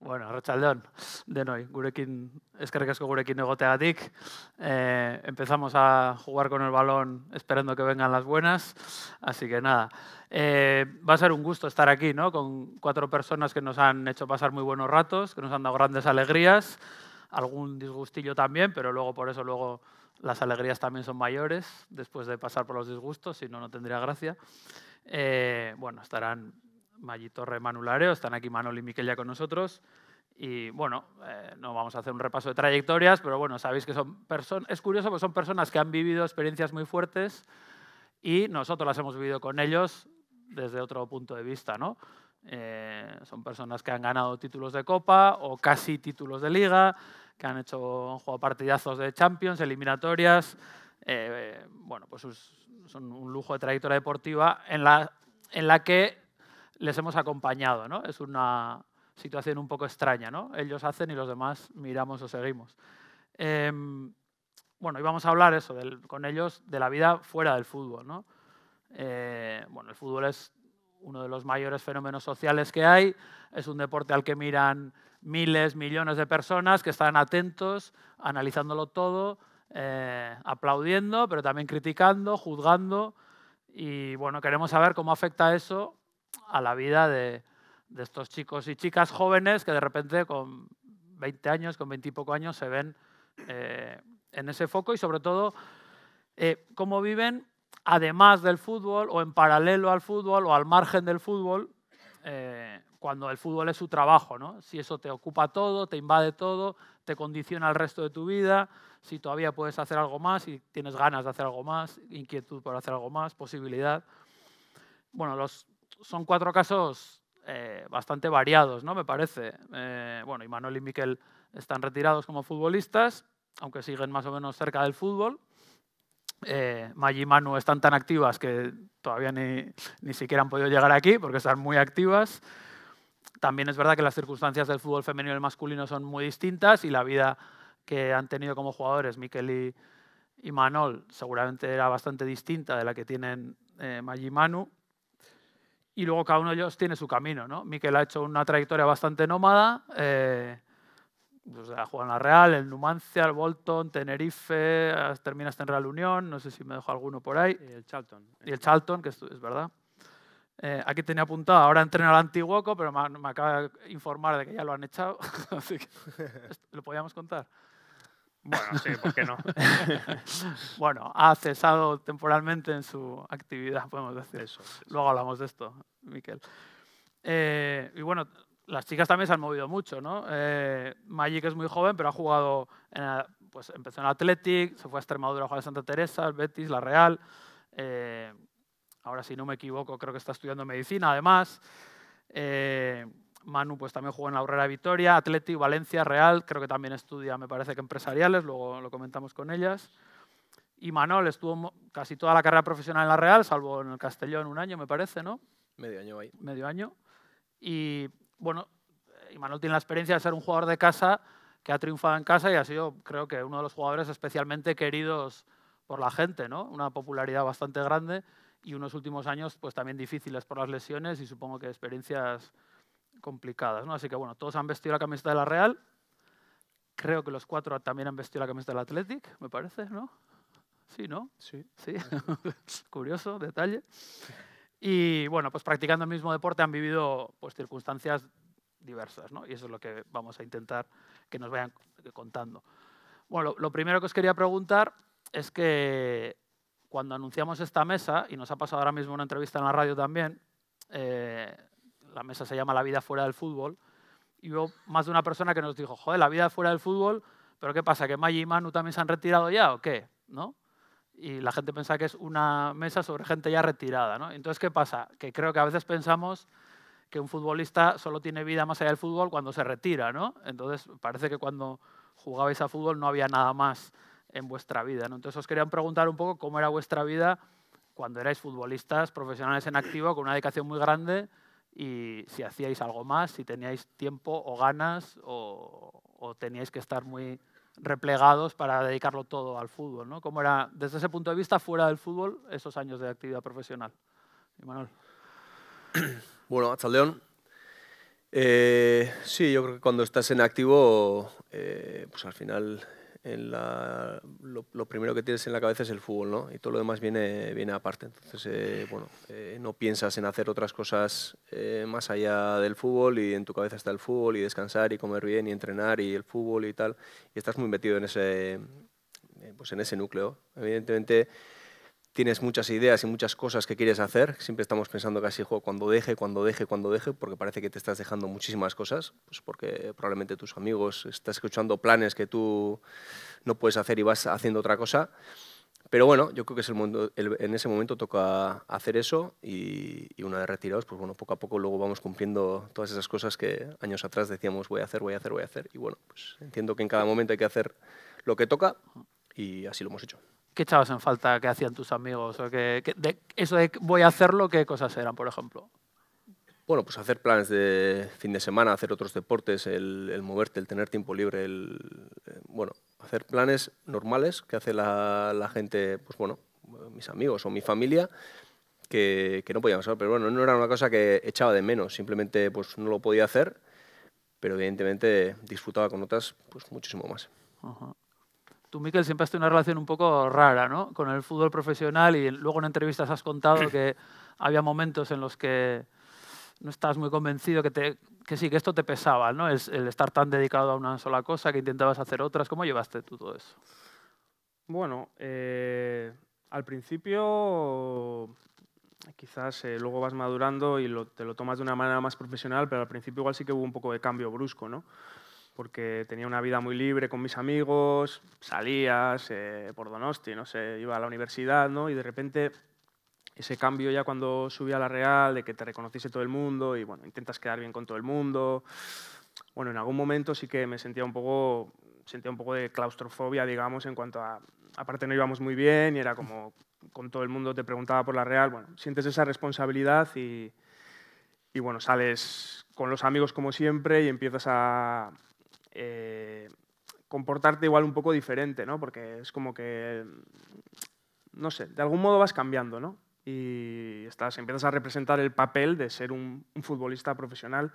Bueno, de hoy. gurekin, que asko gurekin egoteagatik. Eh, empezamos a jugar con el balón esperando que vengan las buenas, así que nada. Eh, va a ser un gusto estar aquí, ¿no? Con cuatro personas que nos han hecho pasar muy buenos ratos, que nos han dado grandes alegrías, algún disgustillo también, pero luego por eso luego las alegrías también son mayores después de pasar por los disgustos, si no, no tendría gracia. Eh, bueno, estarán Maggi Torre, Manu están aquí Manol y Miquel ya con nosotros. Y bueno, eh, no vamos a hacer un repaso de trayectorias, pero bueno, sabéis que son personas, es curioso porque son personas que han vivido experiencias muy fuertes y nosotros las hemos vivido con ellos desde otro punto de vista, ¿no? Eh, son personas que han ganado títulos de Copa o casi títulos de Liga, que han hecho han jugado partidazos de Champions, eliminatorias. Eh, bueno, pues son un lujo de trayectoria deportiva en la, en la que les hemos acompañado, ¿no? Es una situación un poco extraña, ¿no? Ellos hacen y los demás miramos o seguimos. Em, bueno, bueno, vamos a hablar eso, con ellos, de la vida fuera del fútbol, ¿no? Eh, bueno, el fútbol es uno de los mayores fenómenos sociales que hay, es un deporte al que miran miles, millones de personas que están atentos, analizándolo todo, eh, aplaudiendo, pero también criticando, juzgando, y bueno, queremos saber cómo afecta eso a la vida de, estos chicos y chicas jóvenes que de repente con 20 años, con 20 y poco años se ven eh, en ese foco y sobre todo eh, cómo viven además del fútbol o en paralelo al fútbol o al margen del fútbol eh, cuando el fútbol es su trabajo, ¿no? Si eso te ocupa todo, te invade todo, te condiciona el resto de tu vida, si todavía puedes hacer algo más, si tienes ganas de hacer algo más, inquietud por hacer algo más, posibilidad. Bueno, los son cuatro casos eh, bastante variados, ¿no? Me parece. Eh, bueno, Imanol y Miquel están retirados como futbolistas, aunque siguen más o menos cerca del fútbol. Eh, Maggi y Manu están tan activas que todavía ni, siquiera han podido llegar aquí porque están muy activas. También es verdad que las circunstancias del fútbol femenino y el masculino son muy distintas y la vida que han tenido como jugadores Miquel y, Imanol Manol seguramente era bastante distinta de la que tienen eh, Maggi y Manu y luego cada uno de ellos tiene su camino. ¿no? Miquel ha hecho una trayectoria bastante nómada, eh, pues ha jugado en la Real, el Numancia, el Bolton, Tenerife, terminaste en Real Unión, no sé si me dejo alguno por ahí. Y el Charlton. Y este. el Charlton, que es, verdad. Eh, aquí tenía apuntado, ahora entreno al Antiguoco, pero me, me, acaba de informar de que ya lo han echado. Así que, ¿Lo podíamos contar? Bueno, sí, ¿por qué no? bueno, ha cesado temporalmente en su actividad, podemos decir. Eso, Luego hablamos de esto, Miquel. Eh, y bueno, las chicas también se han movido mucho, ¿no? Eh, Magic es muy joven, pero ha jugado, en, pues empezó en Athletic, se fue a Extremadura a jugar a Santa Teresa, Betis, la Real. Eh, ahora, si no me equivoco, creo que está estudiando medicina, además. Eh, Manu pues también jugó en la Aurrera Vitoria, Atleti, Valencia, Real, creo que también estudia, me parece que empresariales, luego lo comentamos con ellas. Y Manol estuvo casi toda la carrera profesional en la Real, salvo en el Castellón un año, me parece, ¿no? Medio año ahí. Medio año. Y bueno, y Manol tiene la experiencia de ser un jugador de casa que ha triunfado en casa y ha sido, creo que, uno de los jugadores especialmente queridos por la gente, ¿no? Una popularidad bastante grande y unos últimos años pues también difíciles por las lesiones y supongo que experiencias complicadas. ¿no? Así que bueno, todos han vestido la camiseta de la Real. Creo que los cuatro también han vestido la camiseta del Athletic, me parece, ¿no? Sí, ¿no? Sí. Sí. Curioso, detalle. Y bueno, pues practicando el mismo deporte han vivido pues, circunstancias diversas, ¿no? Y eso es lo que vamos a intentar que nos vayan contando. Bueno, lo, primero que os quería preguntar es que cuando anunciamos esta mesa, y nos ha pasado ahora mismo una entrevista en la radio también, eh, la mesa se llama La vida fuera del fútbol, y hubo más de una persona que nos dijo, joder, la vida fuera del fútbol, pero ¿qué pasa? ¿Que Maggi y Manu también se han retirado ya o qué? ¿No? Y la gente piensa que es una mesa sobre gente ya retirada. ¿no? Entonces, ¿qué pasa? Que creo que a veces pensamos que un futbolista solo tiene vida más allá del fútbol cuando se retira, ¿no? Entonces, parece que cuando jugabais a fútbol no había nada más en vuestra vida, Entonces, os querían preguntar un poco cómo era vuestra vida cuando erais futbolistas profesionales en activo, con una dedicación muy grande, y si hacíais algo más, si teníais tiempo o ganas o, teníais que estar muy replegados para dedicarlo todo al fútbol. ¿no? ¿Cómo era desde ese punto de vista fuera del fútbol esos años de actividad profesional? Bueno, hasta León. Eh, sí, yo creo que cuando estás en activo, eh, pues al final lo, primero que tienes en la cabeza es el fútbol, ¿no? Y todo lo demás viene, viene aparte. Entonces, eh, bueno, eh, no piensas en hacer otras cosas eh, más allá del fútbol y en tu cabeza está el fútbol y descansar y comer bien y entrenar y el fútbol y tal. Y estás muy metido en ese, pues en ese núcleo. Evidentemente, tienes muchas ideas y muchas cosas que quieres hacer, siempre estamos pensando casi, cuando deje, cuando deje, cuando deje, porque parece que te estás dejando muchísimas cosas, pues porque probablemente tus amigos están escuchando planes que tú no puedes hacer y vas haciendo otra cosa. Pero bueno, yo creo que es el mundo, en ese momento toca hacer eso y, una vez retirados, pues bueno, poco a poco luego vamos cumpliendo todas esas cosas que años atrás decíamos voy a hacer, voy a hacer, voy a hacer. Y bueno, pues entiendo que en cada momento hay que hacer lo que toca y así lo hemos hecho. ¿Qué echabas en falta que hacían tus amigos? O que, eso de voy a hacerlo, ¿qué cosas eran, por ejemplo? Bueno, pues hacer planes de fin de semana, hacer otros deportes, el, moverte, el tener tiempo libre, el, eh, bueno, hacer planes normales que hace la, gente, pues bueno, mis amigos o mi familia, que, no podía pasar, pero bueno, no era una cosa que echaba de menos, simplemente pues no lo podía hacer, pero evidentemente disfrutaba con otras pues muchísimo más. Ajá tú, Miquel, siempre has tenido una relación un poco rara ¿no? con el fútbol profesional y luego en entrevistas has contado que había momentos en los que no estabas muy convencido, que, sí, que esto te pesaba, ¿no? El, el, estar tan dedicado a una sola cosa, que intentabas hacer otras. ¿Cómo llevaste tú todo eso? Bueno, eh, al principio quizás eh, luego vas madurando y te lo tomas de una manera más profesional, pero al principio igual sí que hubo un poco de cambio brusco, ¿no? porque tenía una vida muy libre con mis amigos, salías por Donosti, no sé, iba a la universidad, ¿no? Y de repente ese cambio ya cuando subí a la Real, de que te reconociese todo el mundo y, bueno, intentas quedar bien con todo el mundo. Bueno, en algún momento sí que me sentía un poco, sentía un poco de claustrofobia, digamos, en cuanto a... Aparte no íbamos muy bien y era como con todo el mundo te preguntaba por la Real. Bueno, sientes esa responsabilidad y, y bueno, sales con los amigos como siempre y empiezas a, eh, comportarte igual un poco diferente, ¿no? Porque es como que, no sé, de algún modo vas cambiando, ¿no? Y estás, empiezas a representar el papel de ser un futbolista profesional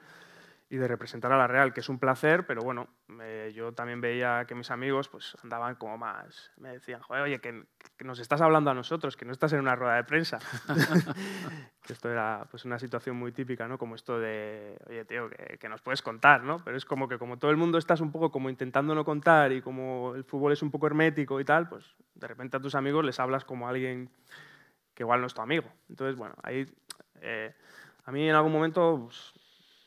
y de representar a la Real, que es un placer, pero bueno, eh, yo también veía que mis amigos pues andaban como más, me decían, Joder, oye, que, nos estás hablando a nosotros, que no estás en una rueda de prensa. esto era pues una situación muy típica, ¿no? Como esto de, oye, tío, que, nos puedes contar, ¿no? Pero es como que como todo el mundo estás un poco como intentando no contar y como el fútbol es un poco hermético y tal, pues de repente a tus amigos les hablas como alguien que igual no es tu amigo. Entonces, bueno, ahí... Eh, a mí en algún momento pues,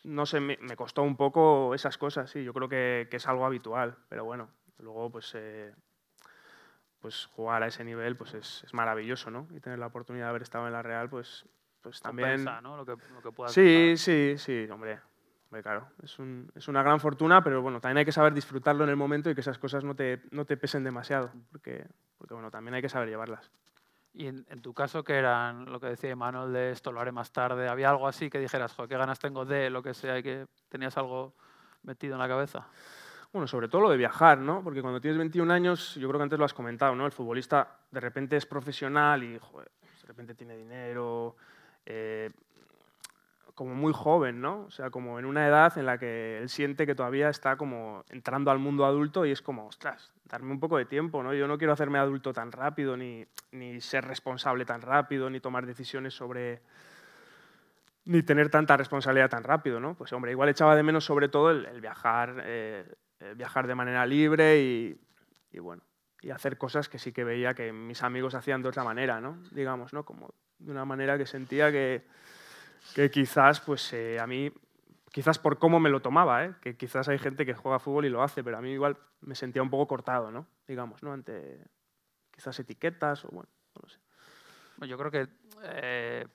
no sé, me, costó un poco esas cosas, sí, yo creo que, es algo habitual, pero bueno, luego pues, eh, pues jugar a ese nivel pues es, maravilloso, ¿no? Y tener la oportunidad de haber estado en la Real, pues, pues también... Lo que, sí, sí, sí, hombre, claro, es, es, una gran fortuna, pero bueno, también hay que saber disfrutarlo en el momento y que esas cosas no te, no te pesen demasiado, porque, porque bueno, también hay que saber llevarlas. Y en, tu caso, que eran lo que decía Manuel de esto lo haré más tarde, ¿había algo así que dijeras, joder, qué ganas tengo de lo que sea y que tenías algo metido en la cabeza? Bueno, sobre todo lo de viajar, ¿no? Porque cuando tienes 21 años, yo creo que antes lo has comentado, ¿no? El futbolista de repente es profesional y joder, pues, de repente tiene dinero, eh, como muy joven, ¿no? O sea, como en una edad en la que él siente que todavía está como entrando al mundo adulto y es como, ostras, darme un poco de tiempo, ¿no? Yo no quiero hacerme adulto tan rápido, ni, ni ser responsable tan rápido, ni tomar decisiones sobre... ni tener tanta responsabilidad tan rápido, ¿no? Pues hombre, igual echaba de menos sobre todo el, viajar, eh, viajar de manera libre y bueno, y hacer cosas que sí que veía que mis amigos hacían de otra manera, ¿no? Digamos, ¿no? Como de una manera que sentía que que quizás, pues eh, a mí, quizás por cómo me lo tomaba, ¿eh? que quizás hay gente que juega fútbol y lo hace, pero a mí igual me sentía un poco cortado, ¿no? Digamos, ¿no? Ante quizás etiquetas o bueno, no lo sé. Yo creo que eh,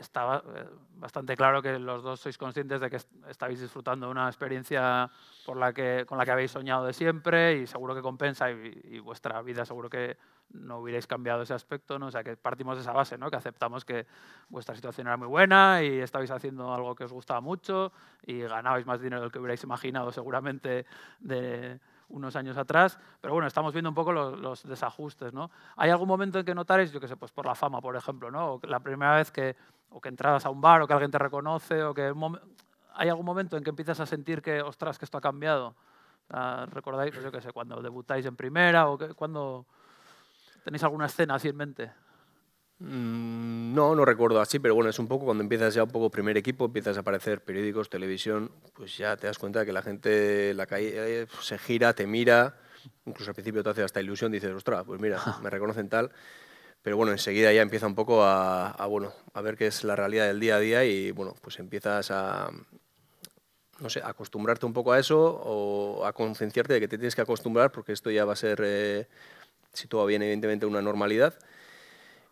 estaba eh, bastante claro que los dos sois conscientes de que estáis disfrutando de una experiencia por la que, con la que habéis soñado de siempre y seguro que compensa y, vuestra vida seguro que no hubierais cambiado ese aspecto, ¿no? O sea, que partimos de esa base, ¿no? Que aceptamos que vuestra situación era muy buena y estabais haciendo algo que os gustaba mucho y ganabais más dinero del que hubierais imaginado seguramente de unos años atrás, pero bueno, estamos viendo un poco los, desajustes, ¿no? ¿Hay algún momento en que notaréis, yo qué sé, pues por la fama, por ejemplo, ¿no? O la primera vez que o que entras a un bar o que alguien te reconoce o que hay algún momento en que empiezas a sentir que, ostras, que esto ha cambiado. ¿Recordáis, pues yo qué sé, cuando debutáis en primera o cuando tenéis alguna escena así en mente? Mm, no, no recuerdo así, pero bueno, es un poco cuando empiezas ya un poco primer equipo, empiezas a aparecer periódicos, televisión, pues ya te das cuenta de que la gente la eh, se gira, te mira, incluso al principio te hace hasta ilusión, dices, ostras, pues mira, me reconocen tal pero bueno, enseguida ya empieza un poco a, bueno, a ver qué es la realidad del día a día y bueno, pues empiezas a, no sé, acostumbrarte un poco a eso o a concienciarte de que te tienes que acostumbrar porque esto ya va a ser, eh, si todo va bien, evidentemente una normalidad.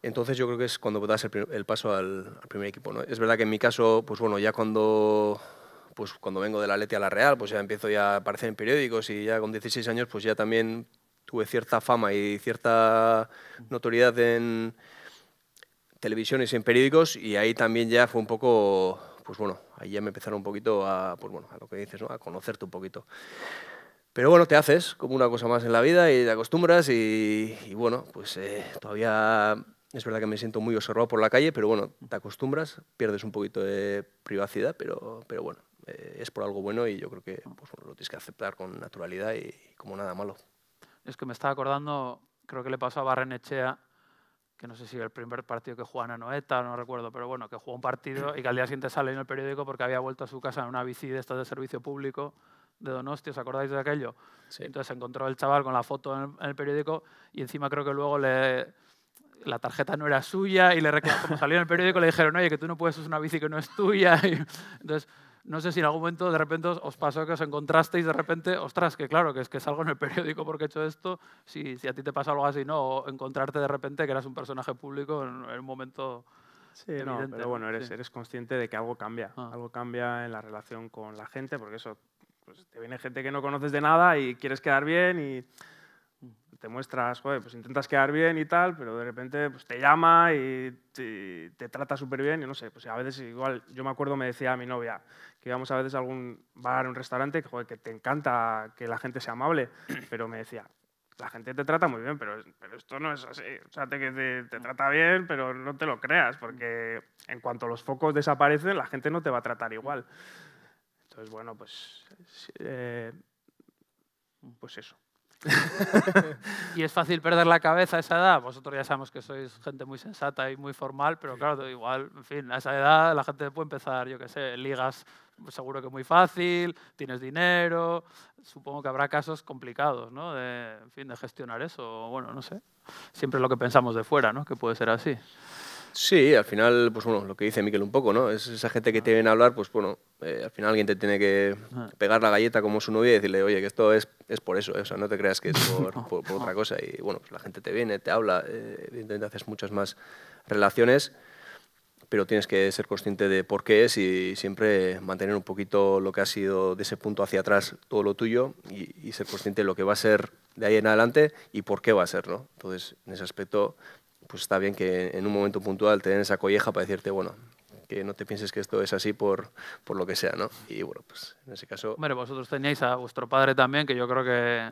Entonces yo creo que es cuando das el, paso al, primer equipo. Es verdad que en mi caso, pues bueno, ya cuando, pues cuando vengo de la a la Real, pues ya empiezo ya a aparecer en periódicos y ya con 16 años, pues ya también tuve cierta fama y cierta notoriedad en televisiones y en periódicos y ahí también ya fue un poco, pues bueno, ahí ya me empezaron un poquito a, pues bueno, a lo que dices, a conocerte un poquito. Pero bueno, te haces como una cosa más en la vida y te acostumbras y, bueno, pues eh, todavía es verdad que me siento muy observado por la calle, pero bueno, te acostumbras, pierdes un poquito de privacidad, pero, pero bueno, eh, es por algo bueno y yo creo que pues lo tienes que aceptar con naturalidad y como nada malo. Es que me estaba acordando, creo que le pasó a Barrenechea, que no sé si el primer partido que jugó a Noeta, no recuerdo, pero bueno, que jugó un partido y que al día siguiente sale en el periódico porque había vuelto a su casa en una bici de estas de servicio público de Donostia, ¿os acordáis de aquello? Sí. Entonces se encontró el chaval con la foto en el, periódico y encima creo que luego le, la tarjeta no era suya y le reclamó, como salió en el periódico le dijeron, oye, que tú no puedes usar una bici que no es tuya. Y, entonces no sé si en algún momento de repente os pasó que os encontrasteis de repente, ostras, que claro, que es que salgo en el periódico porque he hecho esto, si, si a ti te pasa algo así, ¿no? encontrarte de repente que eras un personaje público en, un momento... Sí, no, pero bueno, eres, consciente de que algo cambia, ah. algo cambia en la relación con la gente, porque eso, pues, te viene gente que no conoces de nada y quieres quedar bien y mm. te muestras, joder, pues intentas quedar bien y tal, pero de repente pues, te llama y te, trata súper bien y no sé, pues a veces igual, yo me acuerdo me decía a mi novia, que íbamos a veces a algún bar, un restaurante, que, te encanta que la gente sea amable, pero me decía, la gente te trata muy bien, pero, esto no es así. O sea, te, te, trata bien, pero no te lo creas, porque en cuanto los focos desaparecen, la gente no te va a tratar igual. Entonces, bueno, pues, eh, pues eso. y es fácil perder la cabeza a esa edad. Vosotros ya sabemos que sois gente muy sensata y muy formal, pero claro, igual, en fin, a esa edad la gente puede empezar, yo qué sé, ligas pues seguro que muy fácil, tienes dinero, supongo que habrá casos complicados, ¿no? De, en fin, de gestionar eso, bueno, no sé. Siempre lo que pensamos de fuera, ¿no? Que puede ser así. Sí, al final, pues bueno, lo que dice Miquel un poco, ¿no? Es esa gente que te viene a hablar, pues bueno, eh, al final alguien te tiene que ah. pegar la galleta como su novia y decirle, oye, que esto es, es por eso, ¿eh? o sea, no te creas que es por, otra cosa. Y bueno, pues la gente te viene, te habla, eh, haces muchas más relaciones, pero tienes que ser consciente de por qué es y siempre mantener un poquito lo que ha sido de ese punto hacia atrás todo lo tuyo y, y ser consciente de lo que va a ser de ahí en adelante y por qué va a ser, ¿no? Entonces, en ese aspecto pues está bien que en un momento puntual te den esa colleja para decirte, bueno, que no te pienses que esto es así por, por lo que sea, ¿no? Y bueno, pues en ese caso... bueno vosotros teníais a vuestro padre también, que yo creo que,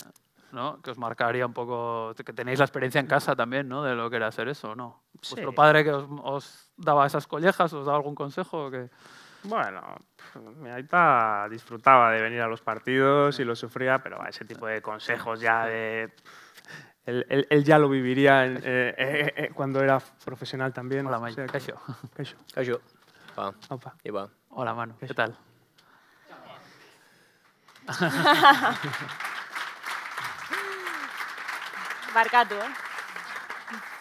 ¿no? que os marcaría un poco, que tenéis la experiencia en casa también, ¿no? De lo que era hacer eso, ¿no? ¿Vuestro padre que os, daba esas collejas, os daba algún consejo? Que... Bueno, mi aita disfrutaba de venir a los partidos y lo sufría, pero ese tipo de consejos ya de él, él, ya lo viviría eh, eh, eh, eh, cuando era profesional también. Hola, Mike. O sea, Caixo. Opa. Hola, Manu. ¿Qué tal? Marcato, eh?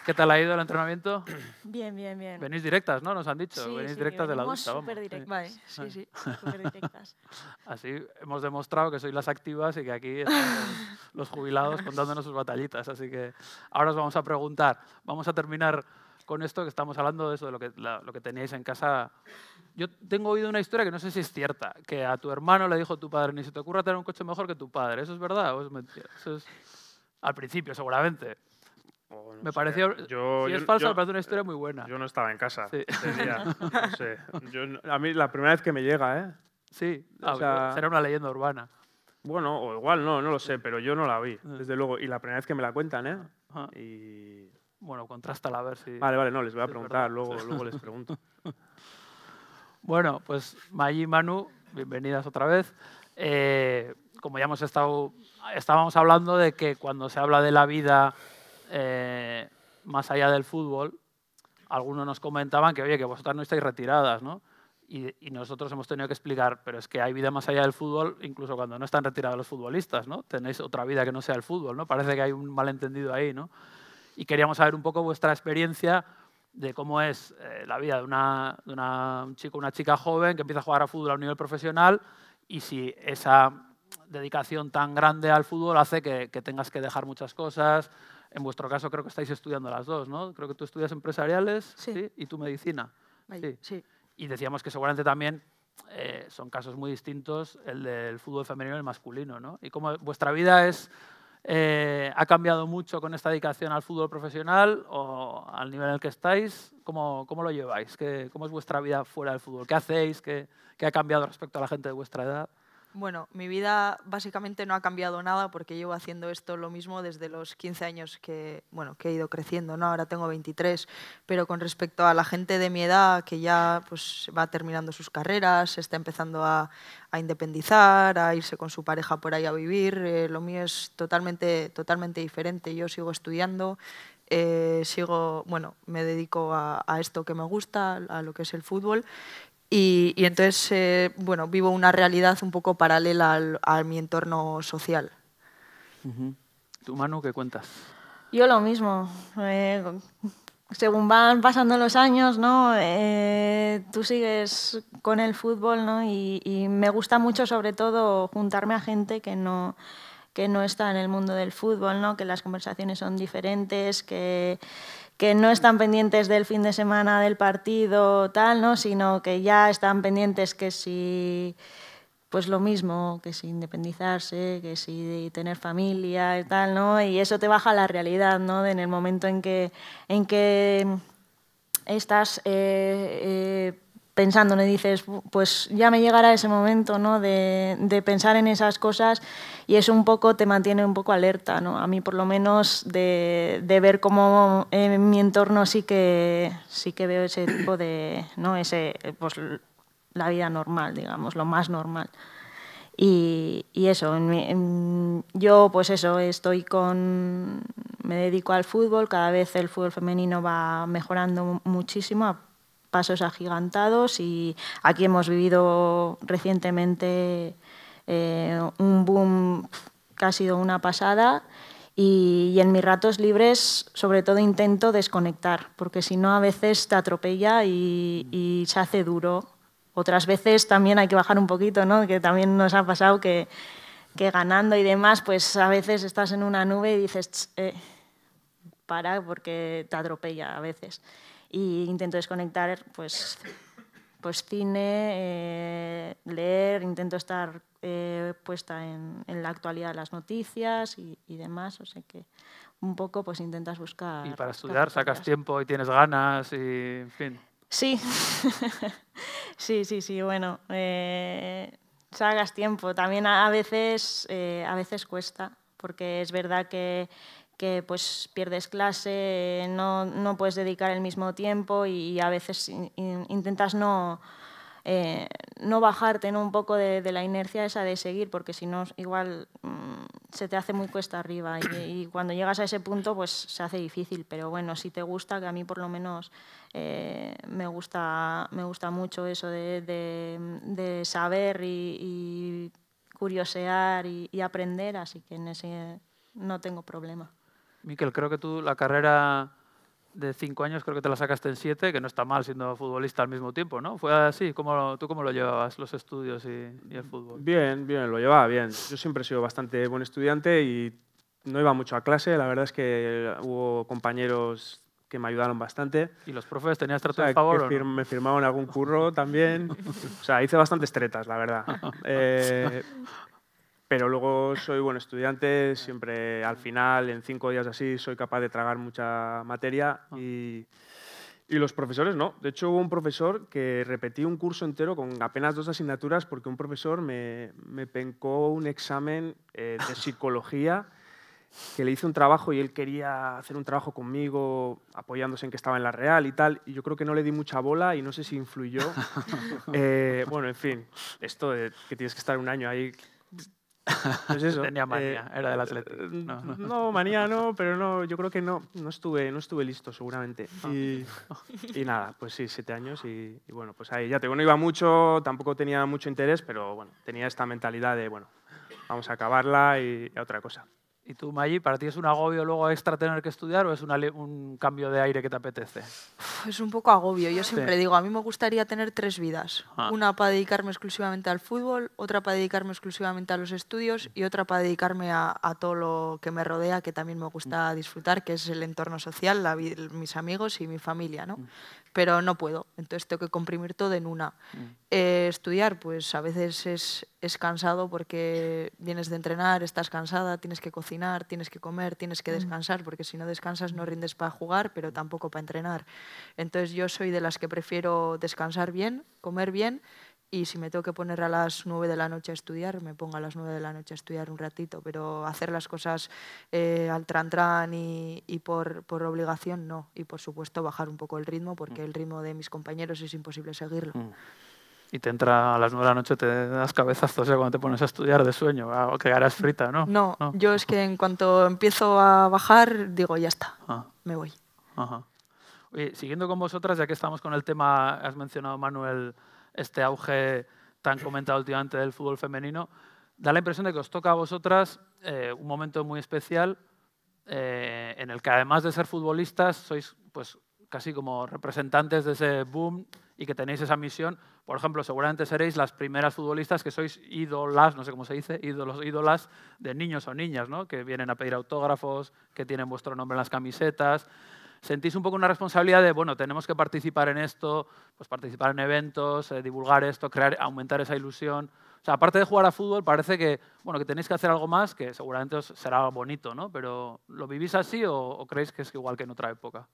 ¿Qué tal ha ido el entrenamiento? Bien, bien, bien. Venís directas, ¿no? Nos han dicho. Venís directas de la ducha. súper directas. Vale, sí, sí, súper directas. Así hemos demostrado que sois las activas y que aquí están los jubilados contándonos sus batallitas. Así que ahora os vamos a preguntar. Vamos a terminar con esto que estamos hablando de eso, de lo que, lo que teníais en casa. Yo tengo oído una historia que no sé si es cierta, que a tu hermano le dijo tu padre, ni se te ocurra tener un coche mejor que tu padre. ¿Eso es verdad o es mentira? Eso es... Al principio, seguramente me pareció. si es falso me parece una historia muy buena. Yo no estaba en casa. Sí. Día, no sé. a mí la primera vez que me llega, ¿eh? Sí, o ah, será una leyenda urbana. Bueno, o igual no, no lo sé, pero yo no la vi, ah. desde luego. Y la primera vez que me la cuentan, ¿eh? Ah, y... Bueno, contrasta a ver si... Vale, vale, no, les voy a preguntar, luego, luego les pregunto. bueno, pues May y Manu, bienvenidas otra vez. Eh, como ya hemos estado, estábamos hablando de que cuando se habla de la vida eh, más allá del fútbol, algunos nos comentaban que, oye, que vosotras no estáis retiradas, ¿no? Y, nosotros hemos tenido que explicar, pero es que hay vida más allá del fútbol, incluso cuando no están retirados los futbolistas, ¿no? Tenéis otra vida que no sea el fútbol, ¿no? Parece que hay un malentendido ahí, ¿no? Y queríamos saber un poco vuestra experiencia de cómo es eh, la vida de, una, de una, un chico una chica joven que empieza a jugar a fútbol a un nivel profesional y si esa dedicación tan grande al fútbol hace que tengas que dejar muchas cosas, en vuestro caso creo que estáis estudiando las dos, ¿no? Creo que tú estudias empresariales y tú medicina. sí. Y decíamos que seguramente también eh, son casos muy distintos el del fútbol femenino y el masculino, ¿no? Y como vuestra vida es eh, ha cambiado mucho con esta dedicación al fútbol profesional o al nivel en el que estáis, ¿cómo, lo lleváis? ¿Cómo es vuestra vida fuera del fútbol? ¿Qué hacéis? ¿Qué, ¿Qué ha cambiado respecto a la gente de vuestra edad? Bueno, mi vida básicamente no ha cambiado nada porque llevo haciendo esto lo mismo desde los 15 años que, bueno, que he ido creciendo, ¿no? Ahora tengo 23, pero con respecto a la gente de mi edad que ya pues, va terminando sus carreras, está empezando a, independizar, a irse con su pareja por ahí a vivir, eh, lo mío es totalmente, totalmente diferente. Yo sigo estudiando, eh, sigo, bueno, me dedico a, esto que me gusta, a lo que es el fútbol, y, entonces, eh, bueno, vivo una realidad un poco paralela a mi entorno social. ¿Tu mano qué cuentas? Yo lo mismo. Eh, según van pasando los años, ¿no? Eh, tú sigues con el fútbol, ¿no? Y, y, me gusta mucho, sobre todo, juntarme a gente que no que no está en el mundo del fútbol, ¿no? Que las conversaciones son diferentes, que que no están pendientes del fin de semana del partido, tal, ¿no? sino que ya están pendientes que si pues lo mismo, que si independizarse, que si tener familia y tal, ¿no? Y eso te baja la realidad, ¿no? En el momento en que, en estás eh, eh, Pensándome, dices, pues ya me llegará ese momento ¿no? de, pensar en esas cosas y eso un poco te mantiene un poco alerta, ¿no? a mí por lo menos de, ver cómo en mi entorno sí que, sí que veo ese tipo de, ¿no? ese, pues, la vida normal, digamos, lo más normal. Y, eso, yo pues eso, estoy con, me dedico al fútbol, cada vez el fútbol femenino va mejorando muchísimo, pasos agigantados y aquí hemos vivido recientemente eh, un boom que ha sido una pasada y, en mis ratos libres sobre todo intento desconectar porque si no a veces te atropella y, se hace duro. Otras veces también hay que bajar un poquito, ¿no? que también nos ha pasado que, ganando y demás, pues a veces estás en una nube y dices, eh, para porque te atropella a veces y intento desconectar pues, pues cine, eh, leer, intento estar eh, puesta en, en, la actualidad las noticias y, demás, o sea que un poco pues intentas buscar... Y para estudiar sacas tiempo y tienes ganas y en fin. Sí, sí, sí, sí, bueno, eh, sacas tiempo, también a veces cuesta, porque es verdad que que pues pierdes clase, no, no puedes dedicar el mismo tiempo y a veces intentas no, eh, no bajarte ¿no? un poco de, la inercia esa de seguir, porque si no igual mm, se te hace muy cuesta arriba y, cuando llegas a ese punto pues se hace difícil, pero bueno, si te gusta, que a mí por lo menos eh, me, gusta, me gusta mucho eso de, saber y, curiosear y, y, aprender, así que en ese no tengo problema. Miquel, creo que tú la carrera de cinco años creo que te la sacaste en siete, que no está mal siendo futbolista al mismo tiempo, ¿no? ¿Fue así? ¿Cómo, ¿Tú cómo lo llevabas, los estudios y, el fútbol? Bien, bien, lo llevaba bien. Yo siempre he sido bastante buen estudiante y no iba mucho a clase. La verdad es que hubo compañeros que me ayudaron bastante. ¿Y los profes tenías trato de favor? Me firmaban algún curro también. O sea, hice bastantes tretas, la verdad. Eh, pero luego soy buen estudiante, siempre al final, en cinco días así, soy capaz de tragar mucha materia ah. y, y, los profesores no. De hecho, hubo un profesor que repetí un curso entero con apenas dos asignaturas porque un profesor me, me pencó un examen eh, de psicología que le hice un trabajo y él quería hacer un trabajo conmigo apoyándose en que estaba en la Real y tal, y yo creo que no le di mucha bola y no sé si influyó. Eh, bueno, en fin, esto de que tienes que estar un año ahí Tenía eh, manía, era del Atlético. Eh, no, no. no, manía no, pero no, yo creo que no, no estuve, no estuve listo seguramente. Ah. Y, nada, pues sí, siete años y, bueno, pues ahí ya te no iba mucho, tampoco tenía mucho interés, pero bueno, tenía esta mentalidad de, bueno, vamos a acabarla y otra cosa. Y tú, Maggi, ¿para ti es un agobio luego extra tener que estudiar o es un cambio de aire que te apetece? es un poco agobio. Yo siempre digo, a mí me gustaría tener tres vidas. Ah. Una para dedicarme exclusivamente al fútbol, otra para dedicarme exclusivamente a los estudios y otra para dedicarme a, todo lo que me rodea, que también me gusta disfrutar, que es el entorno social, la, mis amigos y mi familia. ¿no? Mm pero no puedo, entonces tengo que comprimir todo en una. Mm. Eh, estudiar, pues a veces es, es, cansado porque vienes de entrenar, estás cansada, tienes que cocinar, tienes que comer, tienes que mm. descansar, porque si no descansas no rindes para jugar, pero mm. tampoco para entrenar. Entonces yo soy de las que prefiero descansar bien, comer bien y si me tengo que poner a las nueve de la noche a estudiar, me pongo a las nueve de la noche a estudiar un ratito, pero hacer las cosas eh, al tran tran y, por, por, obligación no. Y por supuesto bajar un poco el ritmo, porque mm. el ritmo de mis compañeros es imposible seguirlo. Mm. Y te entra a las nueve de la noche, te das cabezazos ya ¿eh? cuando te pones a estudiar de sueño, ah, o harás frita, ¿no? ¿no? yo es que en cuanto empiezo a bajar, digo, ya está, ah. me voy. siguiendo con vosotras, ya que estamos con el tema, has mencionado, Manuel, este auge tan comentado últimamente del fútbol femenino, da la impresión de que os toca a vosotras eh, un momento muy especial eh, en el que además de ser futbolistas sois pues, casi como representantes de ese boom y que tenéis esa misión. Por ejemplo, seguramente seréis las primeras futbolistas que sois ídolas, no sé cómo se dice, ídolos, ídolas de niños o niñas, ¿no? que vienen a pedir autógrafos, que tienen vuestro nombre en las camisetas sentís un poco una responsabilidad de, bueno, tenemos que participar en esto, pues participar en eventos, eh, divulgar esto, crear, aumentar esa ilusión. O sea, aparte de jugar a fútbol, parece que, bueno, que tenéis que hacer algo más, que seguramente os será bonito, ¿no? Pero ¿lo vivís así o, creéis que es igual que en otra época?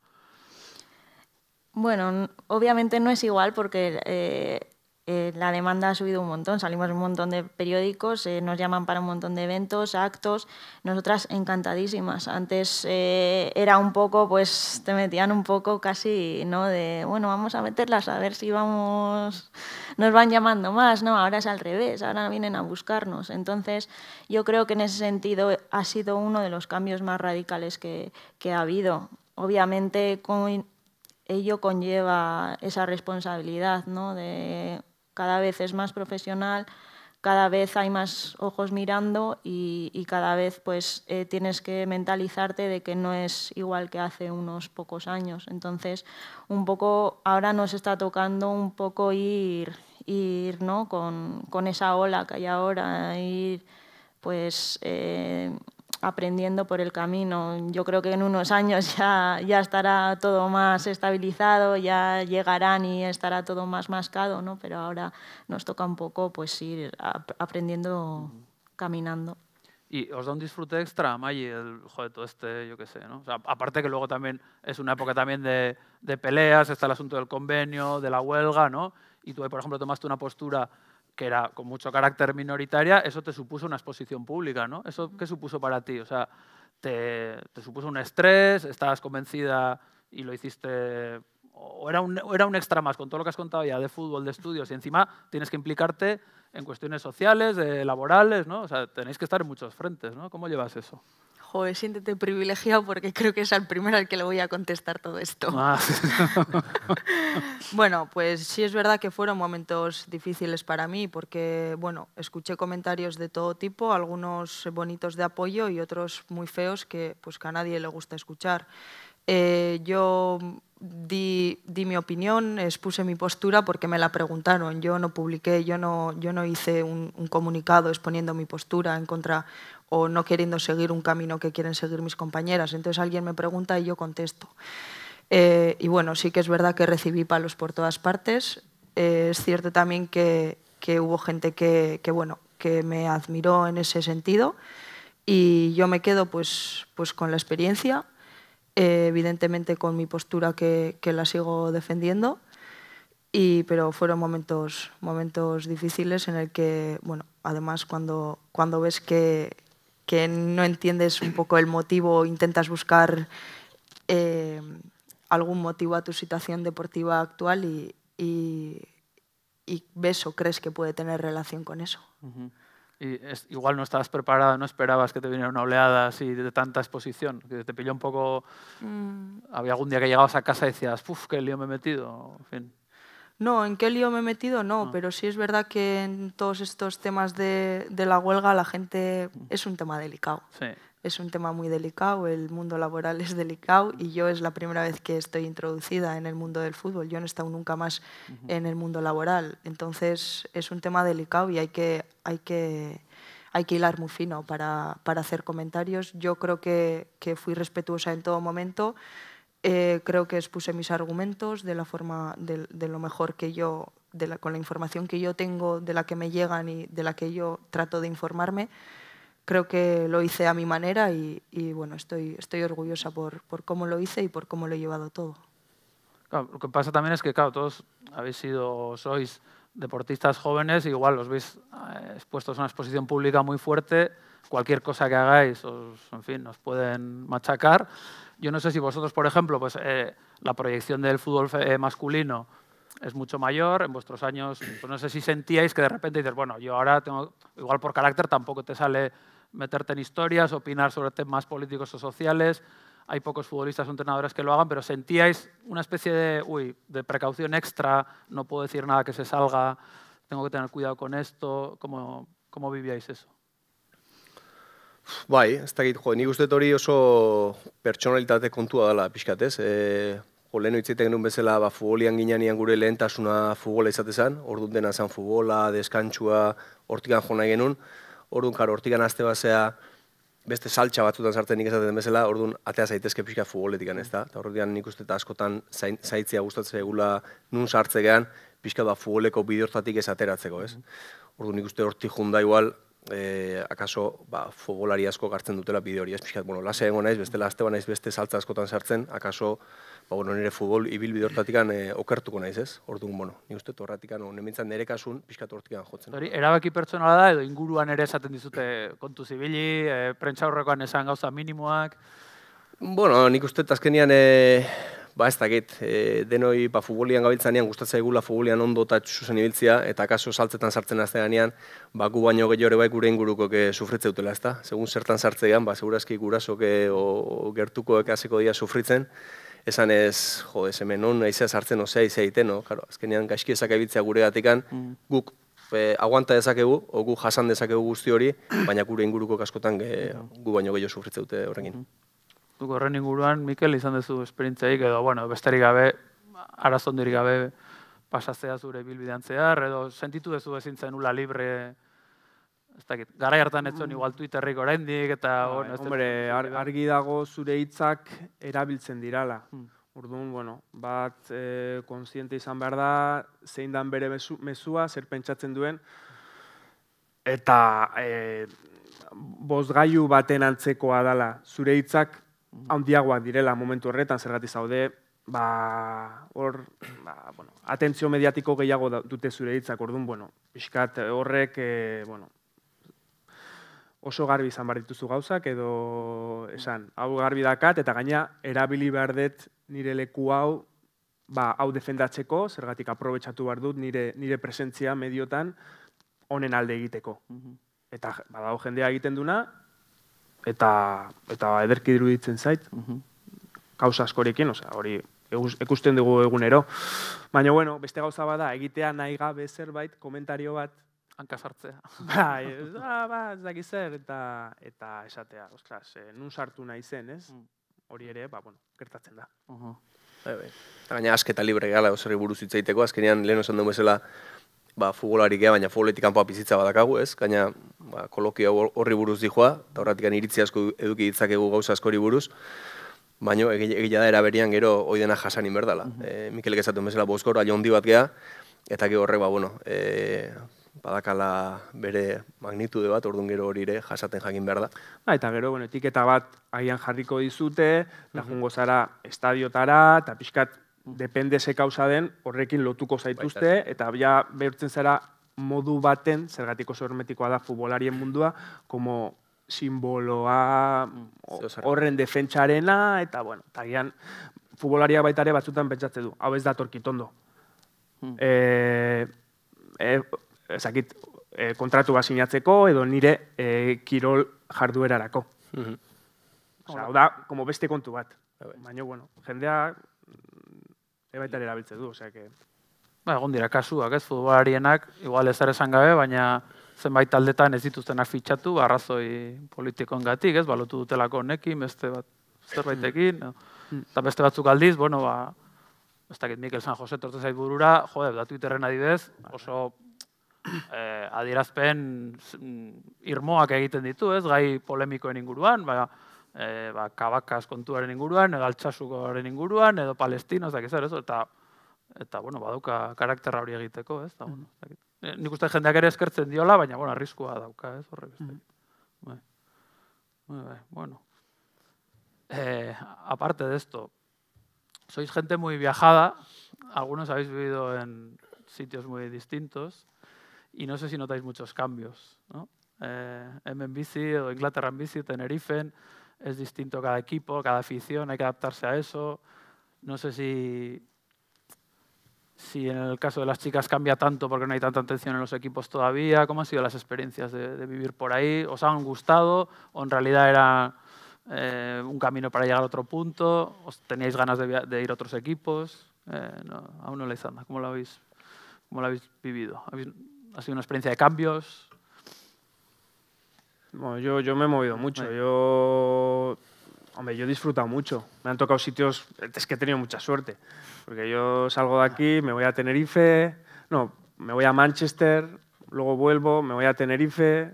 Bueno, obviamente no es igual porque eh, eh, la demanda ha subido un montón, salimos un montón de periódicos, eh, nos llaman para un montón de eventos, actos, nosotras encantadísimas. Antes eh, era un poco, pues te metían un poco casi, ¿no? De, bueno, vamos a meterlas, a ver si vamos, nos van llamando más, ¿no? Ahora es al revés, ahora vienen a buscarnos. Entonces, yo creo que en ese sentido ha sido uno de los cambios más radicales que, que ha habido. Obviamente, con, ello conlleva esa responsabilidad, ¿no? De cada vez es más profesional, cada vez hay más ojos mirando y, cada vez pues eh, tienes que mentalizarte de que no es igual que hace unos pocos años. Entonces, un poco ahora nos está tocando un poco ir, ir ¿no? con, esa ola que hay ahora, ir pues eh, aprendiendo por el camino. Yo creo que en unos años ya, ya estará todo más estabilizado, ya llegarán y estará todo más mascado, ¿no? pero ahora nos toca un poco pues, ir aprendiendo caminando. Y os da un disfrute extra, Maggi, el de todo este, yo qué sé, aparte que luego también es una época también de, de peleas, está el asunto del convenio, de la huelga, ¿no? Y tú, por ejemplo, tomaste una postura que era con mucho carácter minoritaria, eso te supuso una exposición pública, ¿no? ¿Eso qué supuso para ti? O sea, te, supuso un estrés, estabas convencida y lo hiciste... O era un, extra más con todo lo que has contado ya de fútbol, de estudios, y encima tienes que implicarte en cuestiones sociales, laborales, ¿no? O sea, tenéis que estar en muchos frentes, ¿no? ¿Cómo llevas eso? joder, siéntete privilegiado porque creo que es el primero al que le voy a contestar todo esto. Ah. bueno, pues sí es verdad que fueron momentos difíciles para mí porque, bueno, escuché comentarios de todo tipo, algunos bonitos de apoyo y otros muy feos que, pues, a nadie le gusta escuchar. Eh, yo Di, mi opinión, expuse mi postura porque me la preguntaron. Yo no publiqué, yo no, yo no hice un, un, comunicado exponiendo mi postura en contra o no queriendo seguir un camino que quieren seguir mis compañeras. Entonces alguien me pregunta y yo contesto. Eh, y bueno, sí que es verdad que recibí palos por todas partes. Eh, es cierto también que, que hubo gente que, que, bueno, que me admiró en ese sentido y yo me quedo pues, pues con la experiencia, eh, evidentemente con mi postura que, que la sigo defendiendo. Y, pero fueron momentos, momentos difíciles en el que, bueno, además cuando, cuando ves que, que no entiendes un poco el motivo, intentas buscar eh, algún motivo a tu situación deportiva actual y, y, ves o crees que puede tener relación con eso. igual no estabas preparada, no esperabas que te viniera una oleada así de tanta exposición, que te pilló un poco... Mm. Había algún día que llegabas a casa y decías, uff, qué lío me he metido! En fin. No, en qué lío me he metido no, ah. pero sí es verdad que en todos estos temas de, la huelga la gente es un tema delicado. Sí. Es un tema muy delicado, el mundo laboral es delicado y yo es la primera vez que estoy introducida en el mundo del fútbol. Yo no he estado nunca más en el mundo laboral. Entonces es un tema delicado y hay que, hay que, hay que hilar muy fino para, para hacer comentarios. Yo creo que, que fui respetuosa en todo momento. Eh, creo que expuse mis argumentos de, la forma, de, lo mejor que yo, con la información que yo tengo, de la que me llegan y de la que yo trato de informarme. Creo que lo hice a mi manera y, bueno, estoy, estoy orgullosa por, por cómo lo hice y por cómo lo he llevado todo. lo que pasa también es que, claro, todos habéis sido, sois deportistas jóvenes, igual los veis eh, expuestos a una exposición pública muy fuerte, cualquier cosa que hagáis, os, en fin, nos pueden machacar. Yo no sé si vosotros, por ejemplo, pues eh, la proyección del fútbol eh, masculino es mucho mayor, en vuestros años, pues no sé si sentíais que de repente dices, bueno, yo ahora tengo, igual por carácter tampoco te sale meterte en historias, opinar sobre temas políticos o sociales, hay pocos futbolistas o entrenadores que lo hagan, pero sentíais una especie de, uy, de precaución extra, no puedo decir nada que se salga, tengo que tener cuidado con esto, ¿cómo, cómo vivíais eso? Bai, ez dakit, jo, nik uste hori oso pertsonalitate kontua dela, pixkatez. E, eh, jo, lehen hitzite genuen bezala, ba, futbolian ginean gure lehentasuna futbola izatezan, ordu dena zen futbola, deskantsua, hortikan jona genuen, orduan, karo, hortikan azte basea beste saltxa batzutan sartzen nik esaten bezala, orduan atea zaitezke pixka futboletik ez da? Eta ordean nik uste eta askotan zaitzia gustatzea egula nun sartze pixka da futboleko bideortatik esateratzeko. ateratzeko, ez? Mm-hmm. Ordu nik uste horti jonda igual, E, akaso ba, futbolari asko gartzen dutela bideo hori, ez bueno, lasa naiz, beste lasteba naiz, beste saltza askotan sartzen, akaso Ba, bueno, nire futbol ibilbide hortatik eh, okertuko naiz, ez? Orduan, bueno, ni uste dut horratik an honemitzan kasun pizkat hortik jotzen. Hori erabaki pertsonala da edo inguruan ere esaten dizute kontu zibili, e, esan gauza minimoak. Bueno, nik uste dut azkenian e, eh, ba ez dakit, e, denoi ba futbolian gabiltzanean gustatza egula futbolian ondo ta susen ibiltzia eta kaso saltzetan sartzen hasteanean, ba gu baino gehiore bai gure inguruko ke sufritze dutela, ezta? Segun zertan sartzean, ba segurazki gurasoke o, o gertukoek hasiko dira sufritzen esan ez, jo, ez hemen non nahi sartzen ozea no? karo, azkenean gaizki ezakabitzea gure gatikan, mm. guk eh, aguanta dezakegu, o guk jasan dezakegu guzti hori, baina gure inguruko kaskotan mm. gu baino gehiago sufritzea dute horrekin. Duk mm-hmm. horren inguruan, Mikel, izan duzu esperientziaik edo, bueno, bestari gabe, arazondirik gabe, pasatzea zure bilbidean zehar, edo sentitu duzu ezin zenula libre, ez dakit, gara hartan ez zuen, igual Twitterrik oraindik eta... Bai, argi dago zure hitzak erabiltzen dirala. Hmm. Orduan, bueno, bat e, eh, konsiente izan behar da, zein dan bere mesua mezua, zer pentsatzen duen, eta e, eh, bozgaiu baten antzekoa dala zure hitzak hmm. handiagoak direla momentu horretan zergatik zaude ba hor ba, bueno, atentzio mediatiko gehiago dute zure hitzak orduan, bueno pixkat horrek eh, bueno, oso garbi izan behar dituzu gauzak, edo esan, hau garbi dakat, eta gaina erabili behar dut nire leku hau, ba, hau defendatzeko, zergatik aprobetsatu behar dut nire, nire presentzia mediotan honen alde egiteko. Uhum. Eta badago jendea egiten duna, eta, eta ba, ederki iruditzen zait, uhum. kausa askorekin, osea, hori ikusten dugu egunero. Baina, bueno, beste gauza bada, egitea nahi gabe zerbait, komentario bat, hankasartzea. Bai, ba, ba ez da eta, esatea, ostras, e, nun sartu nahi zen, ez? Mm. Hori ere, ba, bueno, gertatzen da. Uh -huh. Bai, bai. Eta gaina asketa libre gala, oserri buruz itzaiteko, azkenean lehen esan duen bezala, ba, futbolari gea, baina futboletik kanpoa bizitza badakagu, ez? Gaina, ba, kolokio horri buruz dihoa, eta horretik iritzi asko eduki ditzakegu gauza hori buruz, baina egila da eraberian gero hori dena jasan inberdala. Uh mhm. -huh. e, eh, Mikelek esatu bezala, bozkoro, aion bat gea, eta gero horrek, ba, bueno, e, badakala bere magnitude bat, orduan gero hori jasaten jakin behar da. Ba, eta gero, bueno, etiketa bat ahian jarriko dizute, da mm zara estadiotara, eta pixkat depende ze kauza den horrekin lotuko zaituzte, eta ja behurtzen zara modu baten, zergatiko zormetikoa da futbolarien mundua, como simboloa horren defentsarena, eta bueno, eta futbolaria baita ere batzutan pentsatze du, hau ez da torkitondo. Hmm. e, eh, eh, ezakit, e, eh, kontratu bat sinatzeko edo nire e, kirol jarduerarako. Mm -hmm. Osa, da, como beste kontu bat. Baina, bueno, jendea mm, ebaitan erabiltze du, osea que... Ba, egon dira, kasuak ez, futbolarienak, igual ez esan gabe, baina zenbait taldetan ez dituztenak fitxatu, barrazoi politikon gatik, ez, balotu dutelako honekin, beste bat zerbaitekin, mm. Mm. eta beste batzuk aldiz, bueno, ba, ez dakit Mikel San Jose tortezait burura, jode, datu iterren adidez, oso eh, adierazpen mm, irmoak egiten ditu, ez, gai polemikoen inguruan, ba, eh, ba, kabakaz kontuaren inguruan, edo inguruan, edo palestino, ezak izan, ez, eta, eta bueno, baduka karakterra hori egiteko, ez, da, bueno, ez eh, nik uste jendeak ere eskertzen diola, baina, bueno, arriskua dauka, ez, horrek, ez mm. bai. bai, bai, bueno. eh aparte desto, esto, sois gente muy viajada, algunos habéis vivido en sitios muy distintos, y no sé si notáis muchos cambios. ¿no? Eh, en bici o Inglaterra MBC, bici, Tenerife, es distinto cada equipo, cada afición, hay que adaptarse a eso. No sé si, si en el caso de las chicas cambia tanto porque no hay tanta atención en los equipos todavía. ¿Cómo han sido las experiencias de, vivir por ahí? ¿Os han gustado o en realidad era eh, un camino para llegar a otro punto? ¿Os teníais ganas de, ir a otros equipos? Eh, aún no ¿Cómo lo habéis, cómo lo habéis vivido? ¿Habéis, ¿Ha sido una experiencia de cambios? Bueno, yo, yo me he movido mucho. Yo, hombre, yo he disfrutado mucho. Me han tocado sitios, es que he tenido mucha suerte. Porque yo salgo de aquí, me voy a Tenerife, no, me voy a Manchester, luego vuelvo, me voy a Tenerife,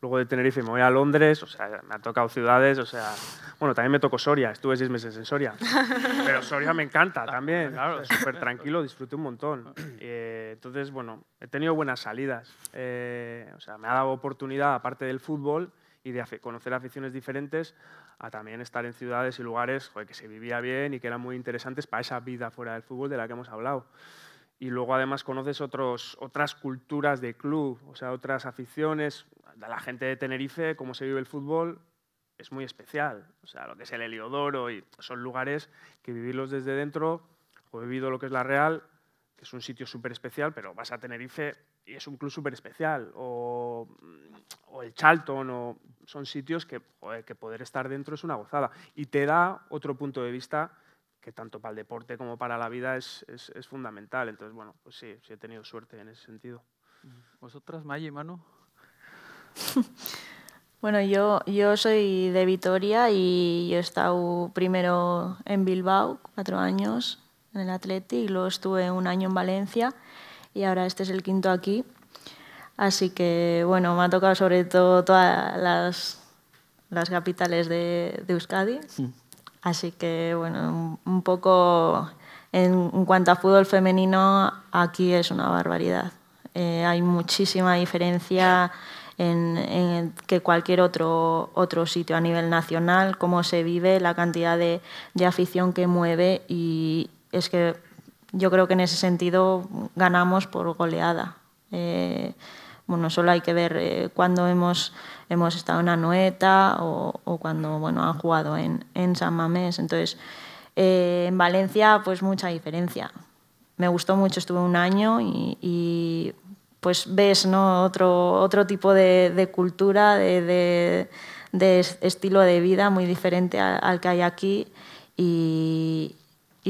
luego de Tenerife me voy a Londres, o sea, me han tocado ciudades, o sea, bueno, también me tocó Soria, estuve seis meses en Soria. Pero Soria me encanta también, claro, súper tranquilo, disfruté un montón. Eh, entonces, bueno, he tenido buenas salidas. Eh, o sea, me ha dado oportunidad, aparte del fútbol y de conocer aficiones diferentes, a también estar en ciudades y lugares que se vivía bien y que eran muy interesantes para esa vida fuera del fútbol de la que hemos hablado y luego además conoces otros, otras culturas de club, o sea, otras aficiones, la gente de Tenerife, cómo se vive el fútbol, es muy especial. O sea, lo que es el Heliodoro y son lugares que vivirlos desde dentro. O he vivido lo que es la Real, que es un sitio súper especial, pero vas a Tenerife y es un club súper especial. O, o, el Charlton, o son sitios que, que poder estar dentro es una gozada. Y te da otro punto de vista que tanto para el deporte como para la vida es, es, es fundamental. Entonces, bueno, pues sí, sí he tenido suerte en ese sentido. Mm. ¿Vosotras, Maya y Manu? Bueno, yo, yo soy de Vitoria y yo he estado primero en Bilbao, cuatro años, en el Atleti, y luego estuve un año en Valencia y ahora este es el quinto aquí. Así que, bueno, me ha tocado sobre todo todas las, capitales de, Euskadi. Mm. Así que, bueno, un, poco en, cuanto a fútbol femenino, aquí es una barbaridad. Eh, hay muchísima diferencia en, que cualquier otro, otro sitio a nivel nacional, cómo se vive, la cantidad de, de afición que mueve y es que yo creo que en ese sentido ganamos por goleada. Eh, bueno, solo hay que ver eh, cuando hemos, hemos estado en Anoeta o, o cuando bueno, han jugado en, en San Mamés. Entonces, eh, en Valencia, pues mucha diferencia. Me gustó mucho, estuve un año y pues ves ¿no? otro, otro tipo de, cultura, de, estilo de vida muy diferente al, que hay aquí. Y,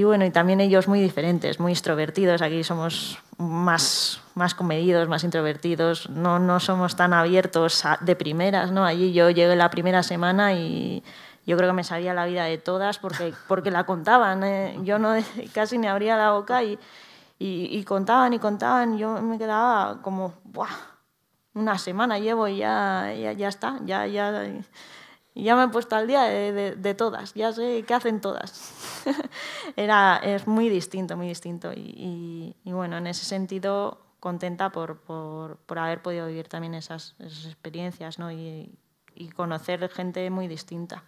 bueno, y también ellos muy diferentes, muy extrovertidos. Aquí somos más, más comedidos, más introvertidos, no, no somos tan abiertos de primeras. ¿no? Allí yo llegué la primera semana y yo creo que me sabía la vida de todas porque, porque la contaban. ¿eh? Yo no casi ni abría la boca y y, y contaban y contaban, yo me quedaba como, ¡buah! Una semana llevo y ya, ya, ya está, ya, ya, ya me he puesto al día de, todas, ya sé qué hacen todas. Era, es muy distinto, muy distinto. Y, bueno, en ese sentido, contenta por, por, por, haber podido vivir también esas, experiencias ¿no? y, conocer gente muy distinta.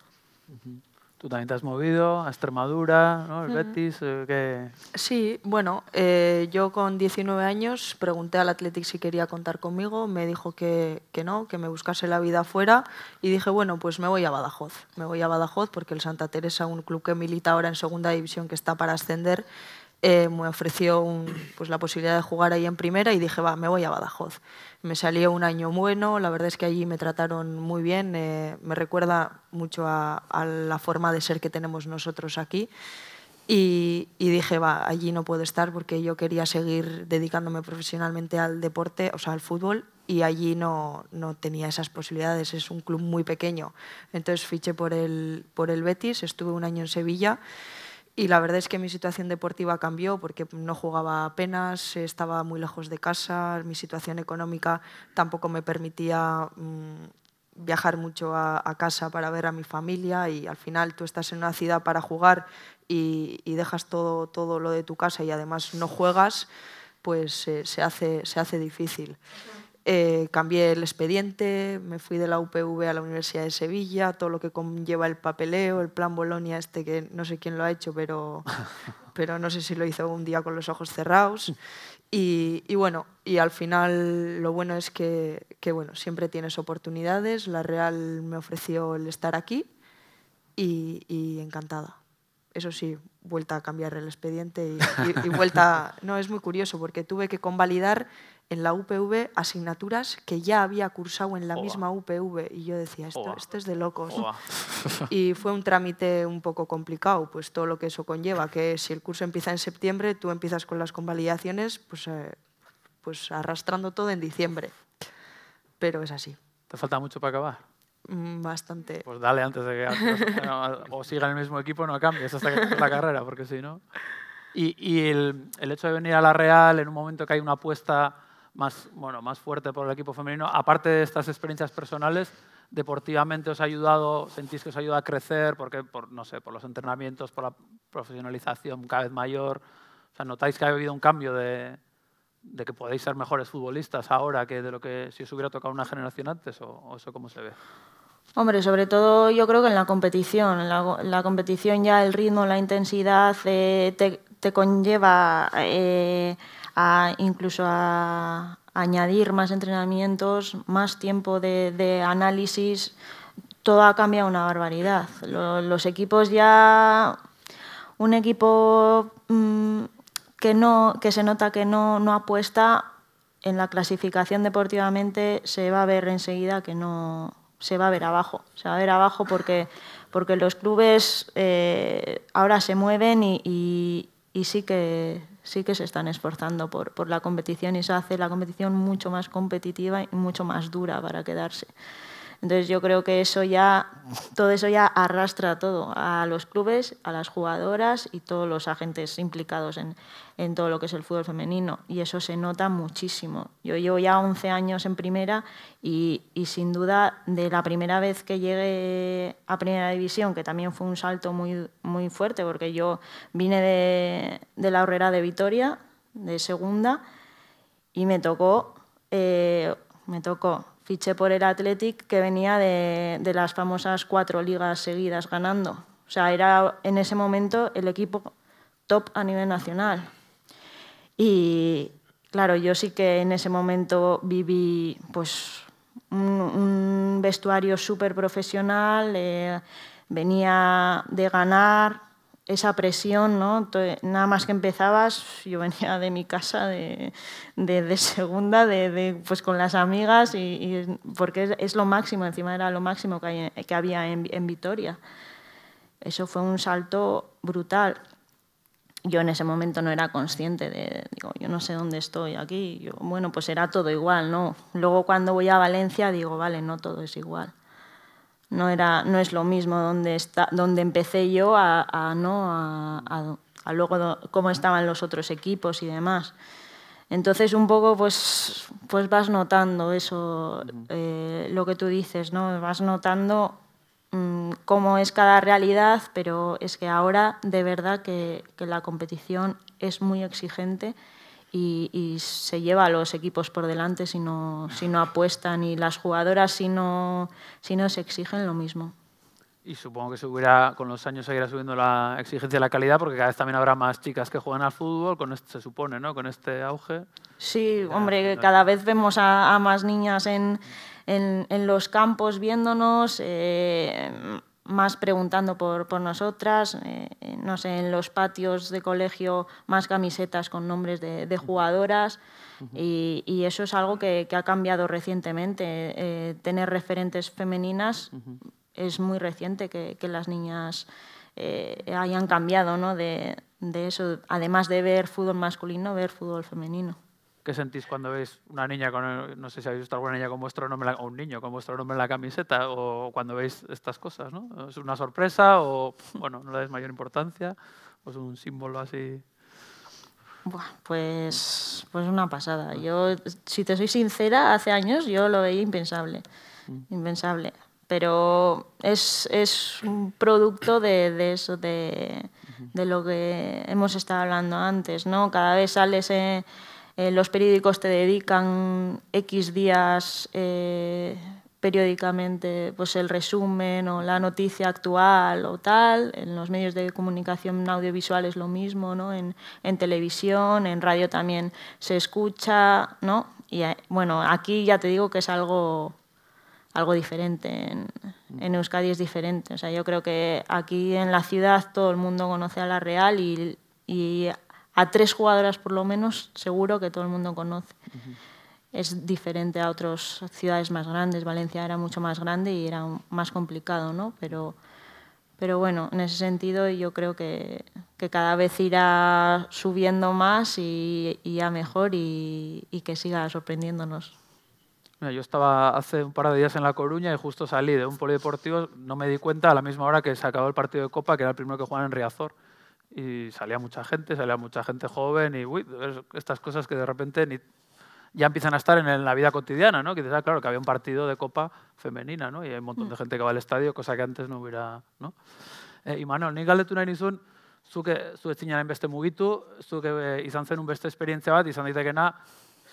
Tú también te has movido a Extremadura, ¿no? El Betis, eh, ¿qué? Sí, bueno, eh, yo con 19 años pregunté al Athletic si quería contar conmigo, me dijo que, que, no, que me buscase la vida afuera y dije, bueno, pues me voy a Badajoz. Me voy a Badajoz porque el Santa Teresa, un club que milita ahora en segunda división que está para ascender, eh, me ofreció pues, la posibilidad de jugar ahí en primera y dije, va, me voy a Badajoz. Me salió un año bueno, la verdad es que allí me trataron muy bien, eh, me recuerda mucho a, la forma de ser que tenemos nosotros aquí. Y, dije, va, allí no puedo estar porque yo quería seguir dedicándome profesionalmente al deporte, o sea, al fútbol, y allí no, tenía esas posibilidades, es un club muy pequeño. Entonces fiché por el, por el Betis, estuve un año en Sevilla. Y la verdad es que mi situación deportiva cambió porque no jugaba apenas, estaba muy lejos de casa, mi situación económica tampoco me permitía mm, viajar mucho a, casa para ver a mi familia y al final tú estás en una ciudad para jugar y, dejas todo, todo lo de tu casa y además no juegas, pues eh, se, hace, se hace difícil. Eh, cambié el expediente, me fui de la UPV a la Universidad de Sevilla, todo lo que conlleva el papeleo, el plan Bolonia este que no sé quién lo ha hecho, pero, pero no sé si lo hizo un día con los ojos cerrados. Y, bueno, y al final lo bueno es que, bueno, siempre tienes oportunidades. La Real me ofreció el estar aquí y, encantada. Eso sí, vuelta a cambiar el expediente y, y vuelta... No, es muy curioso porque tuve que convalidar en la UPV asignaturas que ya había cursado en la misma UPV y yo decía, esto, es de locos. Y fue un trámite un poco complicado, pues todo lo que eso conlleva, que si el curso empieza en septiembre, tú empiezas con las convalidaciones, pues, eh, pues arrastrando todo en diciembre. Pero es así. ¿Te falta mucho para acabar? Mm, bastante. Pues dale antes de que o siga en el mismo equipo, no cambies hasta que la carrera, porque si no... Y, el, el hecho de venir a la Real en un momento que hay una apuesta más, bueno, más fuerte por el equipo femenino. Aparte de estas experiencias personales, deportivamente os ha ayudado, sentís que os ha ayuda a crecer, porque por, no sé, por los entrenamientos, por la profesionalización cada vez mayor. O sea, ¿notáis que ha habido un cambio de, de que podéis ser mejores futbolistas ahora que de lo que si os hubiera tocado una generación antes o, eso cómo se ve? Hombre, sobre todo yo creo que en la competición. En la, competición ya el ritmo, la intensidad eh, te, te, conlleva... Eh, a incluso a añadir más entrenamientos, más tiempo de, análisis, todo ha cambiado una barbaridad. los equipos ya, un equipo mm, que, no, que se nota que no, no apuesta en la clasificación deportivamente se va a ver enseguida que no se va a ver abajo, se va a ver abajo porque, porque los clubes eh, ahora se mueven y sí que sí que se están esforzando por, por la competición y se hace la competición mucho más competitiva y mucho más dura para quedarse. Entonces yo creo que eso ya, todo eso ya arrastra todo, a los clubes, a las jugadoras y todos los agentes implicados en, todo lo que es el fútbol femenino. Y eso se nota muchísimo. Yo llevo ya 11 años en primera y, sin duda de la primera vez que llegué a primera división, que también fue un salto muy, muy fuerte, porque yo vine de, de la horrera de Vitoria, de segunda, y me tocó... Eh, me tocó fiché por el Athletic que venía de, las famosas cuatro ligas seguidas ganando. O sea, era en ese momento el equipo top a nivel nacional. Y claro, yo sí que en ese momento viví pues, un, vestuario súper profesional, eh, venía de ganar, esa presión, ¿no? nada más que empezabas, yo venía de mi casa de, segunda, de, pues con las amigas, y, porque es, lo máximo, encima era lo máximo que, que había en, Vitoria. Eso fue un salto brutal. Yo en ese momento no era consciente de, digo, yo no sé dónde estoy aquí. Yo, bueno, pues era todo igual, ¿no? Luego cuando voy a Valencia digo, vale, no todo es igual no, era, no es lo mismo donde, empecé yo a, ¿no? A, luego cómo estaban los otros equipos y demás. Entonces un poco pues, pues vas notando eso, eh, lo que tú dices, ¿no? vas notando mm, cómo es cada realidad, pero es que ahora de verdad que la competición es muy exigente y, se lleva a los equipos por delante si no, si no apuestan y las jugadoras si no, si no se exigen lo mismo. Y supongo que subirá, con los años seguirá subiendo la exigencia de la calidad, porque cada vez también habrá más chicas que juegan al fútbol, con este, se supone, ¿no? Con este auge. Sí, hombre, cada vez vemos a, más niñas en, en, los campos viéndonos. Eh, más preguntando por, nosotras, eh, eh, no sé, en los patios de colegio más camisetas con nombres de, jugadoras y, eso es algo que, ha cambiado recientemente. Eh, tener referentes femeninas es muy reciente que, las niñas hayan cambiado ¿no? de eso, además de ver fútbol masculino, ver fútbol femenino. ¿Qué sentís cuando veis una niña con, no sé si habéis visto alguna niña con vuestro nombre, o un niño con vuestro nombre en la camiseta, o cuando veis estas cosas, ¿no? ¿Es una sorpresa o, bueno, no le dais mayor importancia? ¿O es un símbolo así? pues, pues una pasada. Yo, si te soy sincera, hace años yo lo veía impensable, mm. impensable. Pero es, un producto de, eso, de, lo que hemos estado hablando antes, ¿no? Cada vez sale ese... Eh, eh, los periódicos te dedican X días eh, periódicamente pues el resumen o la noticia actual o tal, en los medios de comunicación audiovisual es lo mismo, ¿no? en, televisión, en radio también se escucha, ¿no? Y eh, bueno, aquí ya te digo que es algo algo diferente. En, Euskadi es diferente. O sea, yo creo que aquí en la ciudad todo el mundo conoce a la Real y, y a tres jugadoras por lo menos seguro que todo el mundo conoce. Es diferente a otras ciudades más grandes. Valencia era mucho más grande y era más complicado, ¿no? Pero, pero bueno, en ese sentido yo creo que, que cada vez irá subiendo más y, y a mejor y, y, que siga sorprendiéndonos. yo estaba hace un par de días en La Coruña y justo salí de un polideportivo, no me di cuenta a la misma hora que se acabó el partido de Copa, que era el primero que jugaban en Riazor. y salía mucha gente, salía mucha gente joven y uy, estas cosas que de repente ni, ya empiezan a estar en, la vida cotidiana, ¿no? Que ah, claro, que había un partido de copa femenina, ¿no? Y hay un montón de mm. gente que va al estadio, cosa que antes no hubiera, ¿no? Eh, y mano, ni galdetu nahi nizun, zuke, eh, zuke beste mugitu, zuke eh, izan zen un beste esperientzia bat, izan daitekena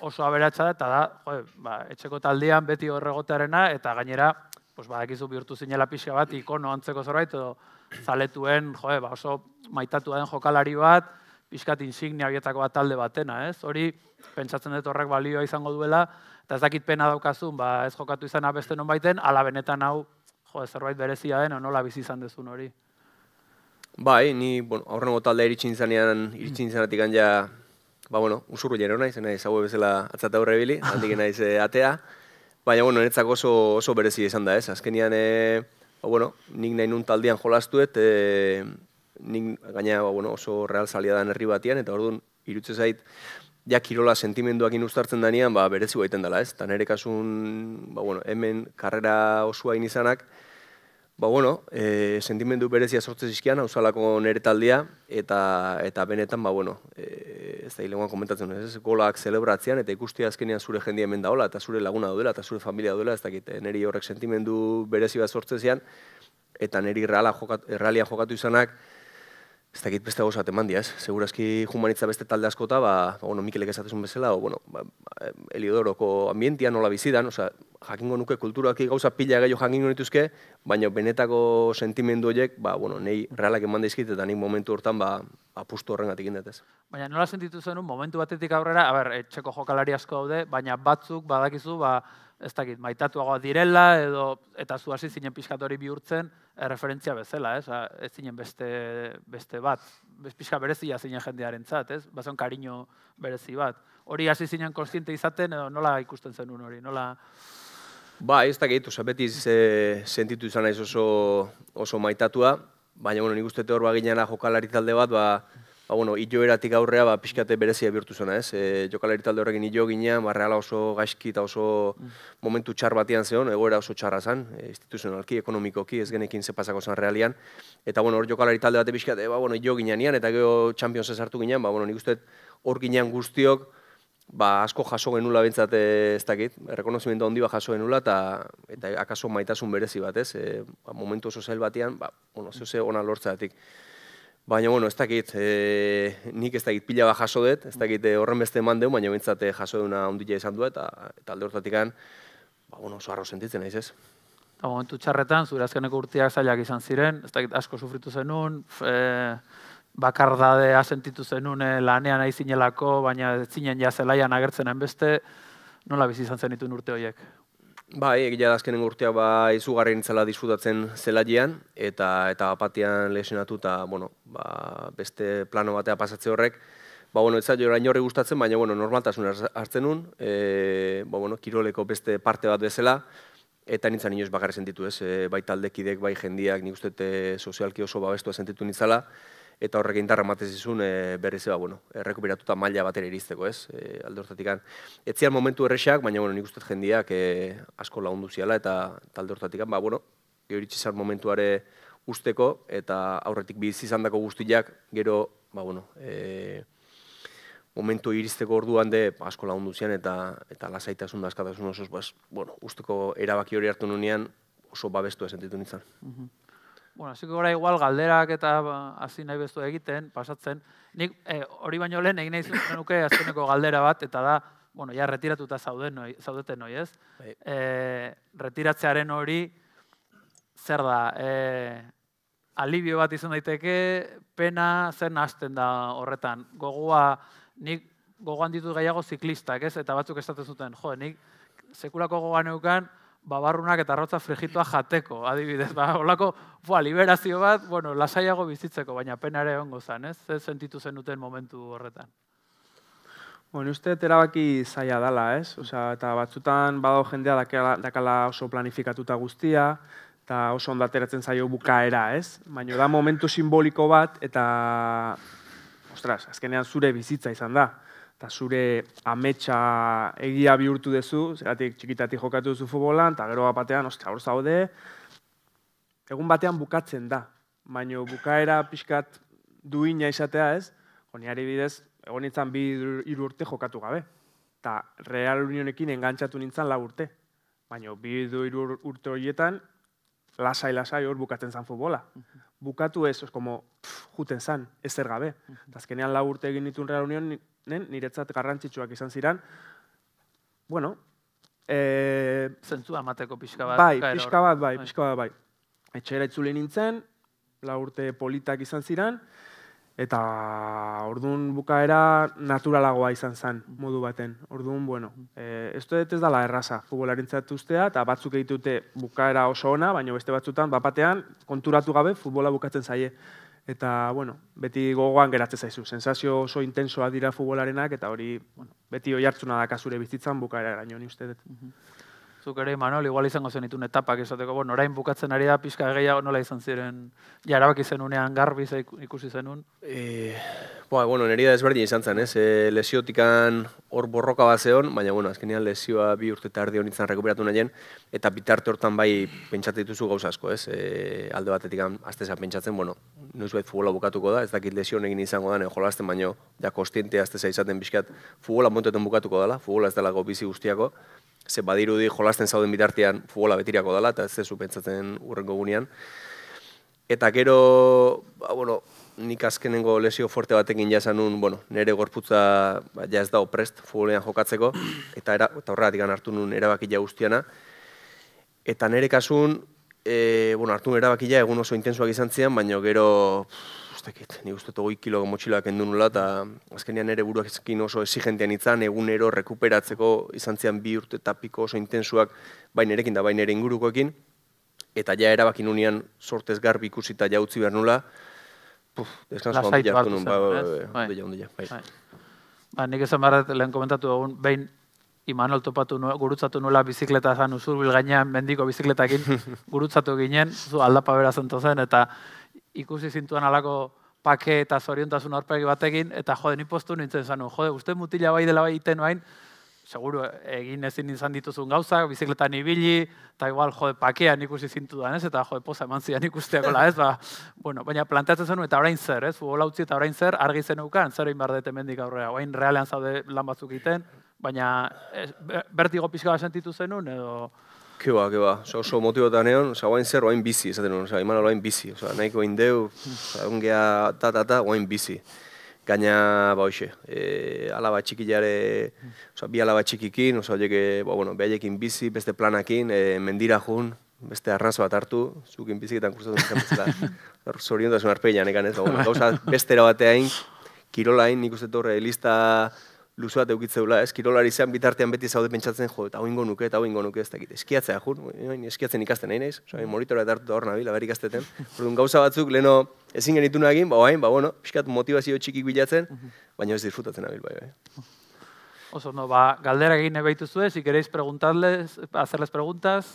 oso aberatsa da, eta da, jo, ba, etxeko taldean beti horregotarena eta gainera, pues, ba, bihurtu zinela pixka bat, ikono antzeko zerbait, edo, zaletuen, jo, ba, oso maitatu den jokalari bat, pixkat insignia bietako bat talde batena, ez? Hori, pentsatzen dut horrek balioa izango duela, eta ez dakit pena daukazun, ba, ez jokatu izan abeste non baiten, ala benetan hau, jo, zerbait berezia den, nola bizi izan duzun hori. Bai, ni, bueno, aurrengo talde iritsin zanean, iritsin zanetik anja, ba, bueno, usurru jero nahi, zena ez, hau bezala atzata horre bili, handik nahi eh, atea, baina, bueno, enetzako oso, oso berezia izan da, ez? Azkenian, eh, ba, bueno, nik nahi nun taldean jolastuet, e, eh, nik gaina ba, bueno, oso real zalia da herri batian, eta orduan irutze zait, ja kirola sentimenduak inustartzen danean, ba, berezi baiten dela, ez? Tan ere kasun, ba, bueno, hemen karrera osua inizanak, izanak, ba bueno, e, sentimendu berezia sortze zizkian, hau nire nere taldea, eta, eta benetan, ba bueno, e, ez da komentatzen, ez, golak zelebratzean, eta ikusti azkenean zure jendia hemen daola, eta zure laguna daudela, eta zure familia duela ez dakit, nere horrek sentimendu berezia sortze zian, eta nere irrealia jokatu izanak, Ez dakit beste gauza bat eman diaz, segurazki humanitza beste talde askota, ba, bueno, Mikelek esatzen bezala, o, bueno, ba, ambientia nola bizidan, oza, jakingo nuke kulturaki gauza pila gehiago jakingo nituzke, baina benetako sentimendu horiek, ba, bueno, nahi realak eman daizkit, eta nahi momentu hortan, ba, apustu ba, horren gatik indetez. Baina nola sentitu zenun, momentu batetik aurrera, a ber, etxeko eh, jokalari asko daude, baina batzuk, badakizu, ba, ez dakit, maitatuago direla edo eta zu hasi zinen pizkat hori bihurtzen erreferentzia eh, bezala, ez? Ah, ez zinen beste, beste bat, bez pizka berezia zinen jendearentzat, ez? Bazen kariño berezi bat. Hori hasi zinen kontziente izaten edo nola ikusten zenun hori, nola Ba, ez dakit, oza, beti e, sentitu izan naiz oso, oso maitatua, baina, bueno, nik uste hor baginean ahokalari talde bat, ba, ba, bueno, eratik aurrea, ba, pixkate berezia bihurtu zena, ez? E, jokalari talde horrekin ito ginean, ba, reala oso gaizki eta oso mm. momentu txar batean zeon, egoera oso txarra zen, e, instituzionalki, ekonomikoki, ez genekin zepazako zen realian. Eta, bueno, hor jokalari talde bat pixkate, ba, bueno, eta gero Champions ez hartu ginean, ba, bueno, nik uste hor ginean guztiok, ba, asko jaso genula bintzat e, ez dakit, rekonozimendu handi bat jaso genula, eta, eta akaso maitasun berezi bat, ez? E, ba, momentu oso zel batean, ba, bueno, zehose ona lortzatik. Baina, bueno, ez dakit, e, nik ez dakit pila bat jaso dut, ez dakit eh, horren beste eman dugu, baina bintzat eh, jaso duna ondila izan du eta, eta alde hortatik ba, bueno, oso arro sentitzen naiz ez. Eta momentu txarretan, zure azkeneko urtiak zailak izan ziren, ez dakit asko sufritu zenun, e, bakardadea sentitu zenun e, lanean aizinelako, baina zinen ja zelaian agertzen beste, nola bizi izan zenitun urte horiek, Bai, egia azkenen urtea ba, izugarri nintzela zelagian, eta eta apatian lesionatu, eta bueno, ba, beste plano batea pasatze horrek, ba, bueno, Eta jorain inorri gustatzen, baina bueno, normaltasun hartzen nun, e, ba, bueno, kiroleko beste parte bat bezala, eta nintzen inoiz bakarri sentitu ez, e, bai taldekidek, bai jendiak, nik uste e, sozialki oso babestua sentitu nintzela, eta horrek indarra ematen dizun e, eh, berriz eh, ba, bueno, errekuperatuta eh, maila batera iristeko, ez? E, Alde hortatik an momentu erresak, baina bueno, uste jendiak e, asko lagundu ziala eta talde hortatik an ba bueno, momentuare usteko eta aurretik bizi izandako guztiak gero ba bueno, e, momentu iristeko orduan de asko lagundu zian eta eta lasaitasun da askatasun oso, bueno, usteko erabaki hori hartu nunean oso babestua sentitu nitzan. Mm -hmm bueno, hasiko gora igual galderak eta ba, hasi nahi bestu egiten, pasatzen. Nik eh, hori baino lehen egin nahi zenuke azkeneko galdera bat eta da, bueno, ja retiratuta zauden zaudeten noi, ez? Bai. Eh, retiratzearen hori zer da? eh, alibio bat izan daiteke, pena zer hasten da horretan. Gogoa nik gogoan ditut gaiago ziklistak, ez? Eta batzuk estatu zuten. Jo, nik sekulako gogoan neukan, babarrunak eta arrotza frigitoa jateko, adibidez. Ba, olako, bua, liberazio bat, bueno, lasaiago bizitzeko, baina penare ongo zan, ez? Ze sentitu zenuten momentu horretan. Bueno, uste erabaki zaila dala, ez? Osea, eta batzutan badao jendea dakala, oso planifikatuta guztia, eta oso ondateratzen zaio bukaera, ez? Baina da momentu simboliko bat, eta... Ostras, azkenean zure bizitza izan da eta zure ametsa egia bihurtu duzu, zeratik txikitatik jokatu duzu futbolan, eta gero batean, ostia, hor zaude, egun batean bukatzen da, baina bukaera pixkat duina izatea ez, honiari bidez, egon nintzen bi iru urte jokatu gabe, eta Real Unionekin engantzatu nintzen lau urte, baina bi iru urte horietan, lasai-lasai hor bukatzen zen futbola. Mhm bukatu ez, ez como, pff, juten zan, ez gabe. Mm -hmm. Azkenean lau urte egin ditun Real niretzat garrantzitsuak izan ziren, bueno, e... Eh, Zentzu amateko pixka bat. Bai, pixka bat, bai, bai, pixka bat, bai. Etxera itzuli nintzen, la urte politak izan ziren, Eta orduan bukaera naturalagoa izan zen modu baten. Orduan, bueno, e, ez dut ez dala erraza futbolarentzat ustea, eta batzuk egitute bukaera oso ona, baina beste batzutan, bapatean, konturatu gabe futbola bukatzen zaie. Eta, bueno, beti gogoan geratzen zaizu. Sensazio oso intensoa dira futbolarenak, eta hori, bueno, beti oi hartzuna dakazure bizitzan bukaera eraino, ni uste dut. Mhm zuk ere Manol igual izango zen itun etapak esateko, bueno, orain bukatzen ari da pixka gehiago nola izan ziren. Ja arabaki zenunean garbi ikusi zenun. Eh, ba bueno, desberdi izan zen, ez. Eh, lesiotikan hor borroka bazeon, baina bueno, lesioa bi urte eta erdi onitzen rekuperatu nahien eta bitarte hortan bai pentsatzen dituzu gauza asko, eh, e, alde batetik astesa pentsatzen, bueno, noiz futbola bukatuko da, ez dakit lesio honekin izango da, jolasten baino ja kostiente astesa izaten bizkat futbola montetan bukatuko dela, futbola ez dela go bizi guztiako ze badirudi jolasten zauden bitartean futbola betirako dela, eta ez zezu pentsatzen urrengo gunean. Eta gero, ba, bueno, nik azkenengo lesio forte batekin jasan nuen, bueno, nire gorputza ba, ja ez da prest futbolean jokatzeko, eta, era, eta horretik hartu nun erabakila guztiana. Eta nere kasun, e, eh, bueno, hartu erabakia egun oso intensuak izan zian, baina gero ezakit, ni uste togoi kilo motxiloak endu nula, eta azkenean ere buruak ezkin oso esigentean itzan, egunero rekuperatzeko izan zian bi urte eta piko oso intensuak bain erekin da bain ere ingurukoekin, eta ja erabakin nunean sortez garbi ikusi eta jautzi behar nula, puf, ba, ez nasu handi jartu nun, bai, bai, bai, bai, bai, bai, bai, bai, bai, bai, bai, bai, bai, bai, bai, nola, gurutzatu nula bizikleta zen, usurbil gainean, mendiko bizikletakin, gurutzatu ginen, aldapa bera zen, eta ikusi zintuan alako pake eta zoriontasun horpegi batekin, eta jode, ni postu nintzen zanu, jode, uste mutila bai dela bai iten bain, seguro egin ezin izan dituzun gauzak, bizikletan ibili, eta igual jode pakean ikusi zintudan ez, eta jode poza eman zidan ikusteakola ez, ba, bueno, baina planteatzen zen eta orain zer, ez, futbol hau eta orain zer, argi zen euken, zer egin behar emendik aurrera, orain realean zaude lan batzuk egiten, baina bertigo pixka bat sentitu zenun, edo... Keba, keba, oso, oso motibo eta neon, guain zer, guain bizi, esaten nuen, oza, imanol guain bizi, oza, nahiko guain egun oza, ta, ta, ta, guain bizi. Gaina, ba, hoxe, e, alaba txiki jare, bi alaba txikikin, oza, oie, e, ba, bueno, behaiekin bizi, beste planakin, e, mendira jun, beste arrazo bat hartu, zukin biziketan kursatzen zen bezala, zorion da zuen ekan ez, ba, bueno, gauza, beste erabatea hain, kirolain, nik uste torre, lista, luzu bat eukitzeula, ez, kirolari zean bitartean beti zaude pentsatzen, jo, eta oingo nuke, eta oingo nuke, ez dakit, eskiatzea, jur, eh, eskiatzen ikasten nahi naiz, oza, monitora eta hor nabila, berrik azteten, gauza batzuk, leno, ezin genitu nagin, ba, bain, ba, bueno, pixkat motivazio txikik bilatzen, baina ez disfrutatzen abil bai, bai. Oso, no, ba, galdera egin ebaitu zuen, si queréis preguntarles, hacerles preguntas,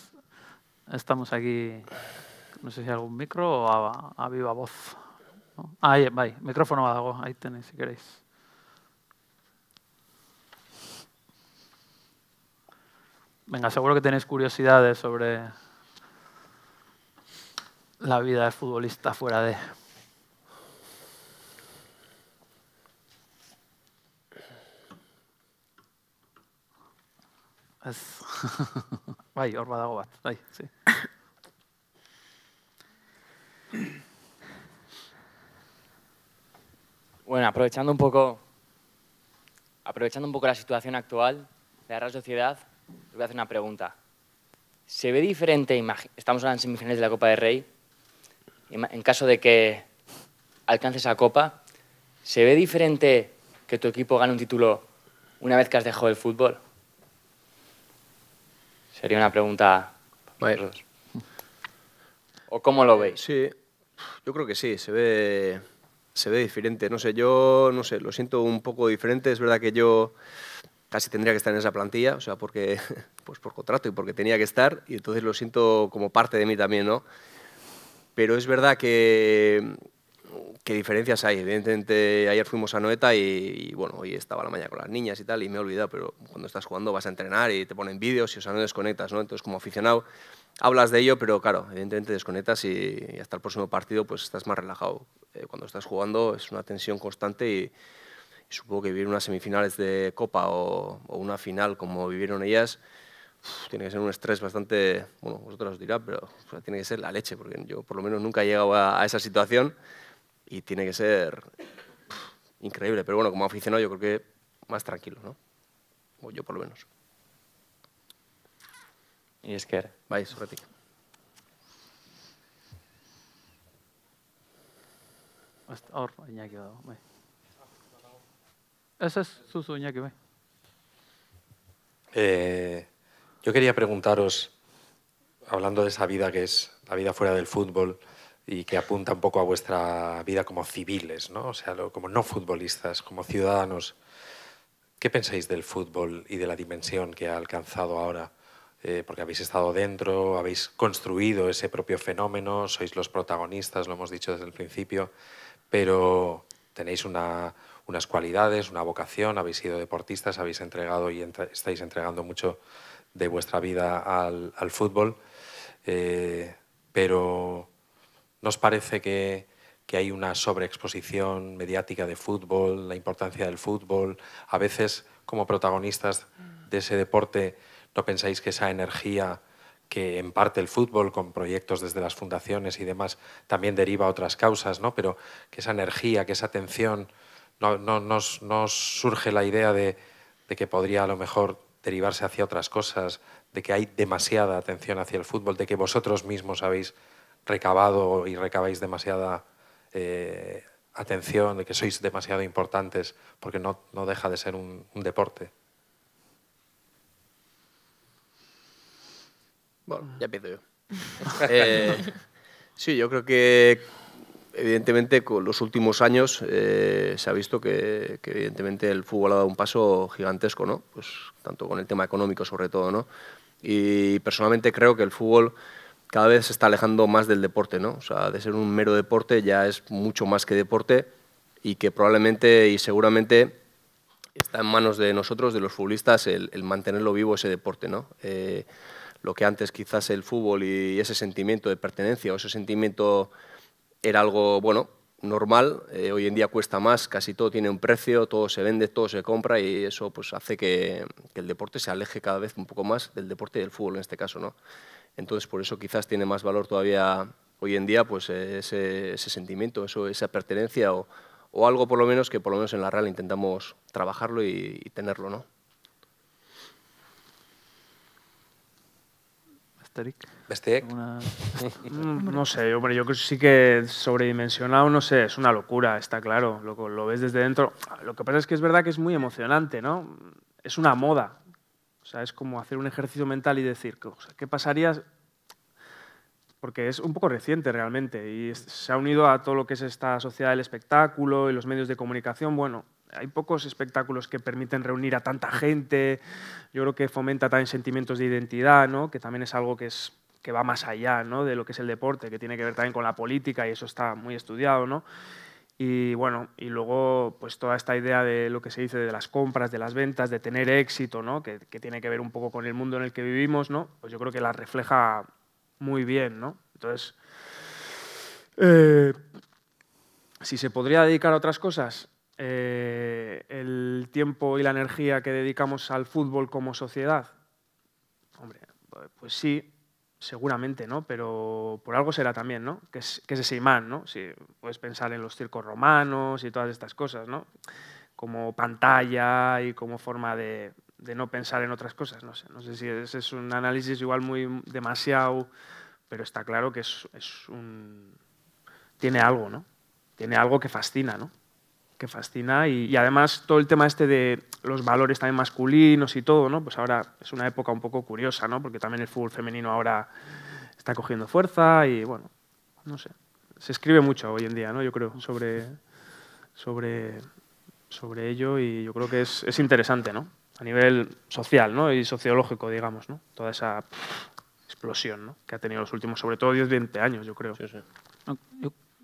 estamos aquí, no sé si algún micro o a, voz. Ah, bai, mikrofono dago, si queréis. Venga, seguro que tenéis curiosidades sobre la vida de futbolista fuera de... Es... Bueno, aprovechando un poco, aprovechando un poco la situación actual de la Sociedad, voy a hacer una pregunta. ¿Se ve diferente, estamos hablando en semifinales de la Copa del Rey, en caso de que alcances esa copa, ¿se ve diferente que tu equipo gane un título una vez que has dejado el fútbol? Sería una pregunta ¿O cómo lo veis? Sí, yo creo que sí, se ve, se ve diferente. No sé, yo no sé, lo siento un poco diferente. Es verdad que yo casi tendría que estar en esa plantilla, o sea, porque, pues por contrato y porque tenía que estar, y entonces lo siento como parte de mí también, ¿no? Pero es verdad que, qué diferencias hay. Evidentemente, ayer fuimos a Noeta y, bueno, hoy estaba la mañana con las niñas y tal, y me he olvidado, pero cuando estás jugando vas a entrenar y te ponen vídeos y, o sea, no desconectas, ¿no? Entonces, como aficionado, hablas de ello, pero claro, evidentemente desconectas y, hasta el próximo partido, pues estás más relajado. Eh, cuando estás jugando es una tensión constante y supongo que vivir unas semifinales de Copa o, una final como vivieron ellas, tiene que ser un estrés bastante, bueno, vosotros os dirá, pero tiene que ser la leche, porque yo por lo menos nunca he llegado a, esa situación y tiene que ser increíble. Pero bueno, como aficionado yo creo que más tranquilo, ¿no? O yo por lo menos. Y es que... Vais, su hasta esa es su sueña que ve. Eh, yo quería preguntaros, hablando de esa vida que es la vida fuera del fútbol y que apunta un poco a vuestra vida como civiles, ¿no? o sea, como no futbolistas, como ciudadanos, ¿qué pensáis del fútbol y de la dimensión que ha alcanzado ahora? Eh, porque habéis estado dentro, habéis construido ese propio fenómeno, sois los protagonistas, lo hemos dicho desde el principio, pero tenéis una, unas cualidades, una vocación, habéis sido deportistas, habéis entregado y estáis entregando mucho de vuestra vida al, fútbol, eh, pero ¿nos parece que, que hay una sobreexposición mediática de fútbol, la importancia del fútbol? A veces, como protagonistas de ese deporte, ¿no pensáis que esa energía que en parte el fútbol, con proyectos desde las fundaciones y demás, también deriva a otras causas, ¿no? pero que esa energía, que esa atención no, no surge la idea de, que podría a lo mejor derivarse hacia otras cosas, de que hay demasiada atención hacia el fútbol, de que vosotros mismos habéis recabado y recabáis demasiada eh, atención, de que sois demasiado importantes, porque no, no deja de ser un, deporte. Bueno, ya pido yo. Eh, sí, yo creo que evidentemente, con los últimos años eh, se ha visto que, evidentemente, el fútbol ha dado un paso gigantesco, ¿no? Pues tanto con el tema económico, sobre todo, ¿no? Y personalmente creo que el fútbol cada vez se está alejando más del deporte, ¿no? O sea, de ser un mero deporte ya es mucho más que deporte y que probablemente y seguramente está en manos de nosotros, de los futbolistas, el, mantenerlo vivo ese deporte, ¿no? Eh, lo que antes quizás el fútbol y ese sentimiento de pertenencia o ese sentimiento era algo, bueno, normal. Eh, hoy en día cuesta más, casi todo tiene un precio, todo se vende, todo se compra y eso pues, hace que, el deporte se aleje cada vez un poco más del deporte y del fútbol en este caso. ¿no? Entonces, por eso quizás tiene más valor todavía hoy en día pues, eh, ese, sentimiento, esa pertenencia o, algo por lo menos que por lo menos en la Real intentamos trabajarlo y, y tenerlo. ¿no? Mm, no sé, hombre, yo creo que sí que sobredimensionado, no sé, es una locura, está claro, lo, lo ves desde dentro. Lo que pasa es que es verdad que es muy emocionante, ¿no? Es una moda. O sea, es como hacer un ejercicio mental y decir, ¿qué pasaría porque es un poco reciente realmente y se ha unido a todo lo que es esta sociedad del espectáculo y los medios de comunicación. Bueno, hay pocos espectáculos que permiten reunir a tanta gente. Yo creo que fomenta también sentimientos de identidad, que también es algo que, es, que va más allá ¿no? de lo que es el deporte, que tiene que ver también con la política y eso está muy estudiado. ¿no? Y bueno, y luego pues toda esta idea de lo que se dice de las compras, de las ventas, de tener éxito, que, tiene que ver un poco con el mundo en el que vivimos, pues yo creo que la refleja muy bien. ¿no? Entonces, eh, si se podría dedicar a otras cosas, eh, el tiempo y la energía que dedicamos al fútbol como sociedad? Hombre, pues sí, seguramente, ¿no? Pero por algo será también, ¿no? Que es, ese imán, ¿no? Si puedes pensar en los circos romanos y todas estas cosas, ¿no? Como pantalla y como forma de, no pensar en otras cosas. No sé, no sé si ese es un análisis igual muy demasiado, pero está claro que es un... tiene algo, ¿no? Tiene algo que fascina, ¿no? que fascina y, además todo el tema este de los valores también masculinos y todo, ¿no? Pues ahora es una época un poco curiosa, ¿no? Porque también el fútbol femenino ahora está cogiendo fuerza y bueno, no sé. Se escribe mucho hoy en día, ¿no? Yo creo, sobre, sobre, sobre ello y yo creo que es, interesante, ¿no? A nivel social, ¿no? Y sociológico, digamos, ¿no? Toda esa explosión que ha tenido los últimos, sobre todo 10-20 años, yo creo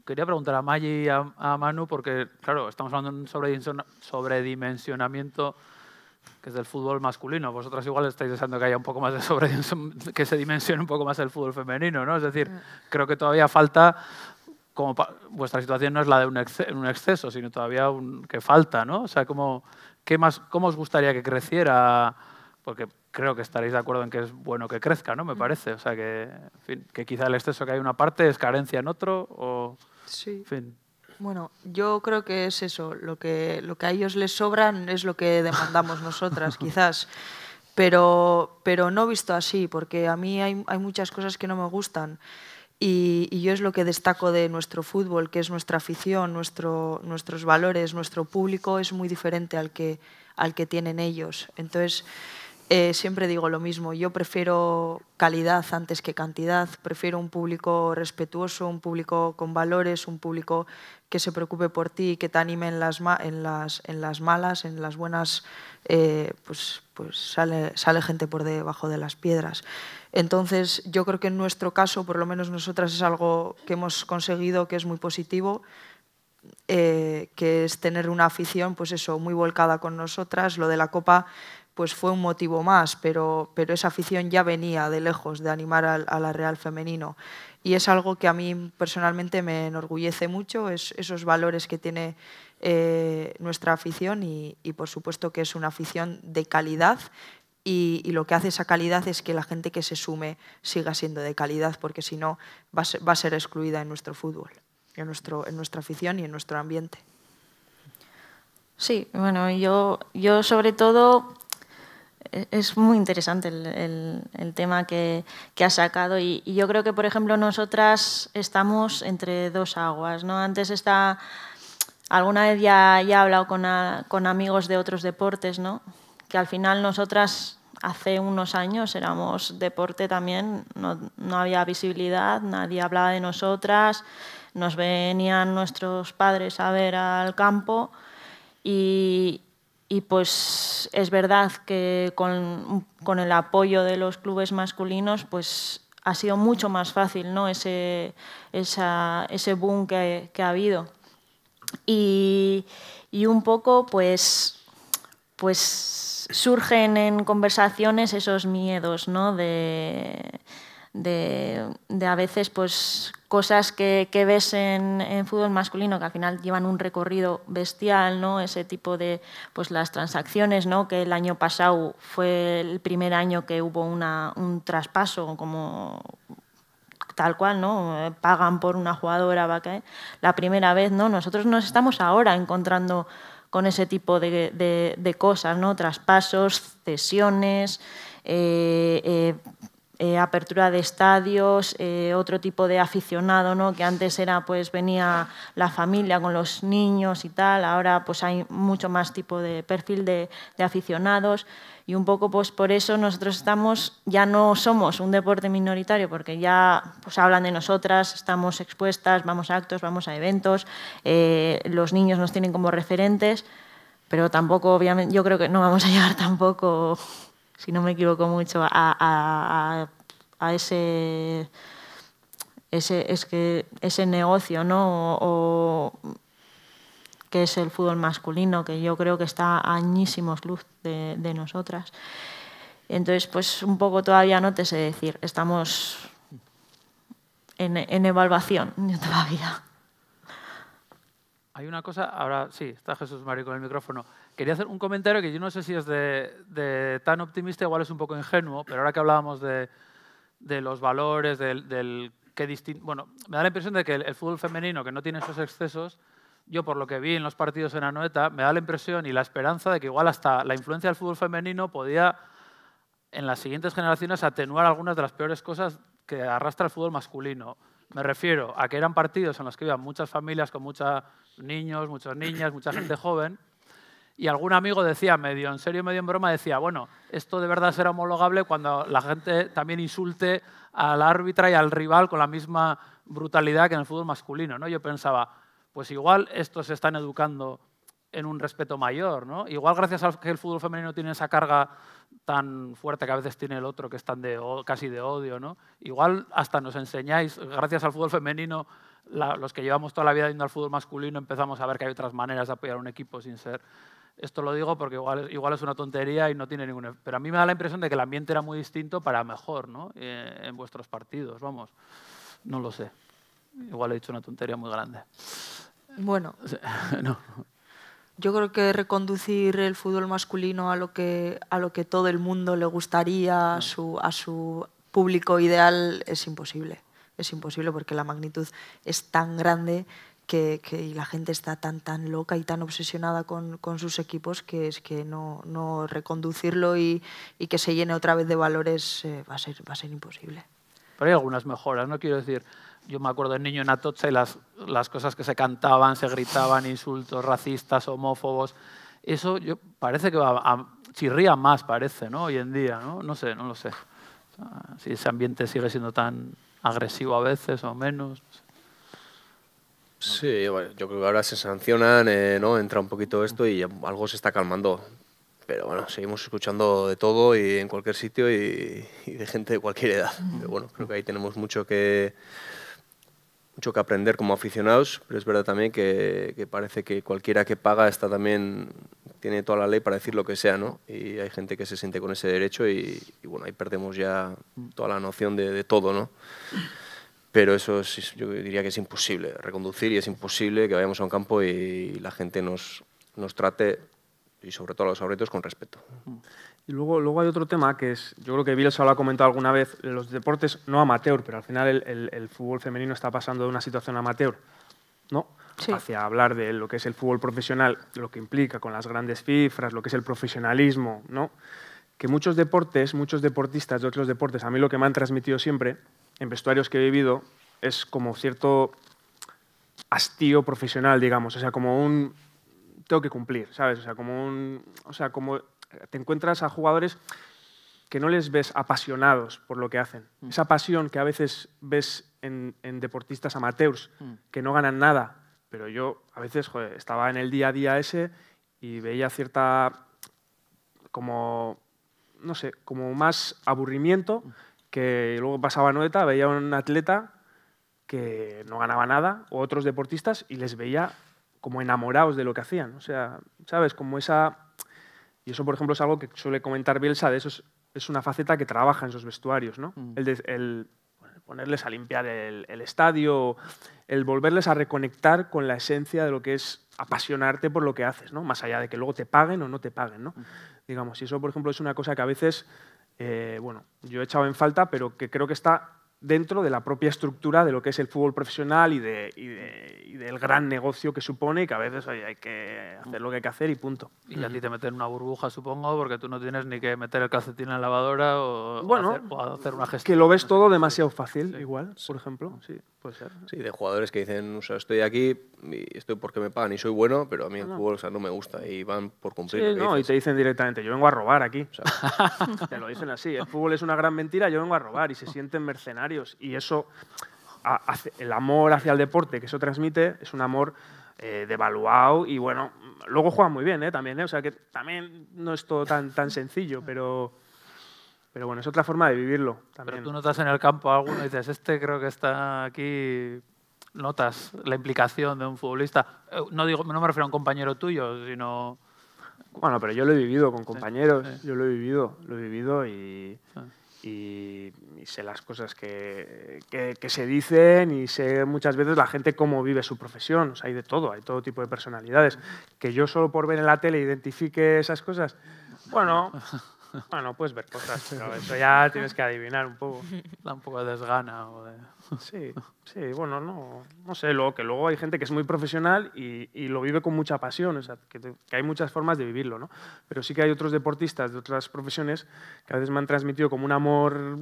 quería preguntar a Maggi y a, Manu, porque, claro, estamos hablando de un sobredimensionamiento que es del fútbol masculino. Vosotras igual estáis deseando que haya un poco más de sobredimensionamiento, que se dimensione un poco más el fútbol femenino, ¿no? Es decir, ah. creo que todavía falta, como vuestra situación no es la de un, exceso, sino todavía que falta, ¿no? O sea, como, ¿qué más, ¿cómo os gustaría que creciera? Porque creo que estaréis de acuerdo en que es bueno que crezca, ¿no? Me mm. parece. O sea, que, que quizá el exceso que hay en una parte es carencia en otro o... Sí. Bueno, yo creo que es eso. Lo que, lo que a ellos les sobran es lo que demandamos nosotras, quizás. Pero, pero no visto así, porque a mí hay, hay muchas cosas que no me gustan. Y, y, yo es lo que destaco de nuestro fútbol, que es nuestra afición, nuestro, nuestros valores, nuestro público es muy diferente al que, al que tienen ellos. Entonces, eh, siempre digo lo mismo, yo prefiero calidad antes que cantidad, prefiero un público respetuoso, un público con valores, un público que se preocupe por ti que te anime en las, en las, malas, en las buenas, eh, pues, pues sale, gente por debajo de las piedras. Entonces, yo creo que en nuestro caso, por lo menos nosotras, es algo que hemos conseguido, que es muy positivo, eh, que es tener una afición, pues eso, muy volcada con nosotras. Lo de la Copa pues fue un motivo más, pero, pero esa afición ya venía de lejos de animar al, a la Real Femenino. Y es algo que a mí personalmente me enorgullece mucho, es, esos valores que tiene eh, nuestra afición y, por supuesto que es una afición de calidad y, lo que hace esa calidad es que la gente que se sume siga siendo de calidad, porque si no va a ser, excluida en nuestro fútbol, en, nuestro, en nuestra afición y en nuestro ambiente. Sí, bueno, yo, yo sobre todo e-, es muy interesante el, tema que, ha sacado y, yo creo que, por ejemplo, nosotras estamos entre dos aguas. ¿no? Antes está, alguna vez ya, he hablado con, amigos de otros deportes, ¿no? que al final nosotras hace unos años éramos deporte también, no, no había visibilidad, nadie hablaba de nosotras, nos venían nuestros padres a ver al campo. Y, y pues es verdad que con, el apoyo de los clubes masculinos, pues ha sido mucho más fácil ¿no? ese, ese boom que, ha habido. Y, un poco, pues, pues surgen en conversaciones esos miedos de de, a veces pues, cosas que, ves en, fútbol masculino que al final llevan un recorrido bestial, ¿no? ese tipo de pues, las transacciones, ¿no? que el año pasado fue el primer año que hubo una, un traspaso como tal cual, ¿no? pagan por una jugadora, va la primera vez, ¿no? nosotros nos estamos ahora encontrando con ese tipo de, cosas, ¿no? traspasos, cesiones. Eh, eh, eh, apertura de estadios, eh, otro tipo de aficionado, ¿no? que antes era pues venía la familia con los niños y tal, ahora pues hay mucho más tipo de perfil de, aficionados y un poco pues por eso nosotros estamos, ya no somos un deporte minoritario porque ya pues hablan de nosotras, estamos expuestas, vamos a actos, vamos a eventos, eh, los niños nos tienen como referentes, pero tampoco obviamente yo creo que no vamos a llegar tampoco si no me equivoco mucho, a, ese, ese, es que, ese negocio, ¿no? O, que es el fútbol masculino, que yo creo que está añísimos luz de, nosotras. Entonces, pues un poco todavía no te sé decir, estamos en, en evaluación todavía hay una cosa, ahora sí, está Jesús Mario con el micrófono. Quería hacer un comentario que yo no sé si es de, tan optimista, igual es un poco ingenuo, pero ahora que hablábamos de, los valores, del, que distin... Bueno, me da la impresión de que el, el, fútbol femenino, que no tiene esos excesos, yo por lo que vi en los partidos en Anoeta, me da la impresión y la esperanza de que igual hasta la influencia del fútbol femenino podía en las siguientes generaciones atenuar algunas de las peores cosas que arrastra el fútbol masculino. Me refiero a que eran partidos en los que iban muchas familias con muchos niños, muchas niñas, mucha gente joven. Y algún amigo decía, medio en serio, medio en broma, decía, bueno, esto de verdad será homologable cuando la gente también insulte al árbitra y al rival con la misma brutalidad que en el fútbol masculino. ¿no? Yo pensaba, pues igual estos están educando en un respeto mayor. ¿no? Igual gracias a que el fútbol femenino tiene esa carga tan fuerte que a veces tiene el otro, que es de, casi de odio, ¿no? igual hasta nos enseñáis, gracias al fútbol femenino, los que llevamos toda la vida yendo al fútbol masculino empezamos a ver que hay otras maneras de apoyar un equipo sin ser... Esto lo digo porque igual, es una tontería y no tiene ninguna... E, pero a mí me da la impresión de que el ambiente era muy distinto para mejor ¿no? Eh, en vuestros partidos, vamos. No lo sé. Igual he dicho una tontería muy grande. Bueno. no yo creo que reconducir el fútbol masculino a lo que, a lo que todo el mundo le gustaría, a mm. su, público ideal, es imposible. Es imposible porque la magnitud es tan grande que, y la gente está tan, tan loca y tan obsesionada con, sus equipos que es que no, reconducirlo y, que se llene otra vez de valores eh, va, a ser, va a ser imposible. Pero hay algunas mejoras, no quiero decir yo me acuerdo de niño en Atocha y las, cosas que se cantaban, se gritaban, insultos racistas, homófobos. Eso yo, parece que chirría más, parece, ¿no? Hoy en día, ¿no? No sé, no lo sé. si ese ambiente sigue siendo tan agresivo a veces o menos. Sí, yo creo que ahora se sancionan, eh, ¿no? Entra un poquito esto y algo se está calmando. Pero bueno, seguimos escuchando de todo y en cualquier sitio y, y de gente de cualquier edad. Mm. Pero bueno, creo que ahí tenemos mucho que, mucho que aprender como aficionados, pero es verdad también que, parece que cualquiera que paga está también tiene toda la ley para decir lo que sea, ¿no? Y hay gente que se siente con ese derecho y, bueno, ahí perdemos ya toda la noción de, todo, ¿no? Pero eso yo diría que es imposible reconducir y es imposible que vayamos a un campo y, la gente nos, nos trate y sobre todo a los abretos con respeto. Mm. Y luego, luego hay otro tema que es, yo creo que se lo ha comentado alguna vez, los deportes no amateur, pero al final el, fútbol femenino está pasando de una situación amateur, ¿no? hacia hablar de lo que es el fútbol profesional, lo que implica con las grandes cifras, lo que es el profesionalismo, ¿no? que muchos deportes, muchos deportistas de otros deportes, a mí lo que me han transmitido siempre en vestuarios que he vivido es como cierto hastío profesional, digamos, o sea, como un tengo que cumplir, ¿sabes? O sea, como un o sea, como te encuentras a jugadores que no les ves apasionados por lo que hacen. Mm. Esa pasión que a veces ves en, deportistas amateurs, mm. que no ganan nada. Pero yo a veces estaba en el día a día ese y veía cierta, como, no sé, como más aburrimiento mm. que luego pasaba Noeta, veía a un atleta que no ganaba nada, o otros deportistas, y les veía como enamorados de lo que hacían. O sea, ¿sabes? Como esa y eso, por ejemplo, es algo que suele comentar Bielsa, de eso es, una faceta que trabaja en esos vestuarios, ¿no? Mm. El, ponerles a limpiar el, estadio, el volverles a reconectar con la esencia de lo que es apasionarte por lo que haces, ¿no? Más allá de que luego te paguen o no te paguen, ¿no? Mm. Digamos, y eso, por ejemplo, es una cosa que a veces, eh, bueno, yo he echado en falta, pero que creo que está dentro de la propia estructura de lo que es el fútbol profesional y, de, del gran negocio que supone y que a veces hay que hacer lo que hay que hacer y punto. Y a ti te meten una burbuja, supongo, porque tú no tienes ni que meter el calcetín en la lavadora o, hacer, una gestión. Que lo ves todo demasiado fácil, igual, por ejemplo. Sí, de jugadores que dicen, o sea, estoy aquí y estoy porque me pagan y soy bueno, pero a mí el ah, fútbol o sea, no me gusta y van por cumplir. no, y te dicen directamente, yo vengo a robar aquí. te lo dicen así, el fútbol es una gran mentira, yo vengo a robar y se sienten mercenarios y eso, el amor hacia el deporte que eso transmite es un amor eh, devaluado y bueno, luego juega muy bien eh, también, ¿eh? o sea que también no es todo tan, tan sencillo, pero, pero bueno, es otra forma de vivirlo. También. Pero tú notas en el campo a alguno y dices, este creo que está aquí, notas la implicación de un futbolista. Eh, no, digo, no me refiero a un compañero tuyo, sino... Bueno, pero yo lo he vivido con compañeros, yo lo he vivido, lo he vivido y y, sé las cosas que, se dicen y sé muchas veces la gente cómo vive su profesión. O hay de todo, hay todo tipo de personalidades. Que yo solo por ver en la tele identifique esas cosas, bueno, Bueno, puedes ver cosas, pero eso ya tienes que adivinar un poco. Da un poco de desgana. Sí, sí, bueno, no, no sé, luego, que luego hay gente que es muy profesional y, lo vive con mucha pasión, o sea, que, hay muchas formas de vivirlo, ¿no? Pero sí que hay otros deportistas de otras profesiones que a veces me han transmitido como un amor,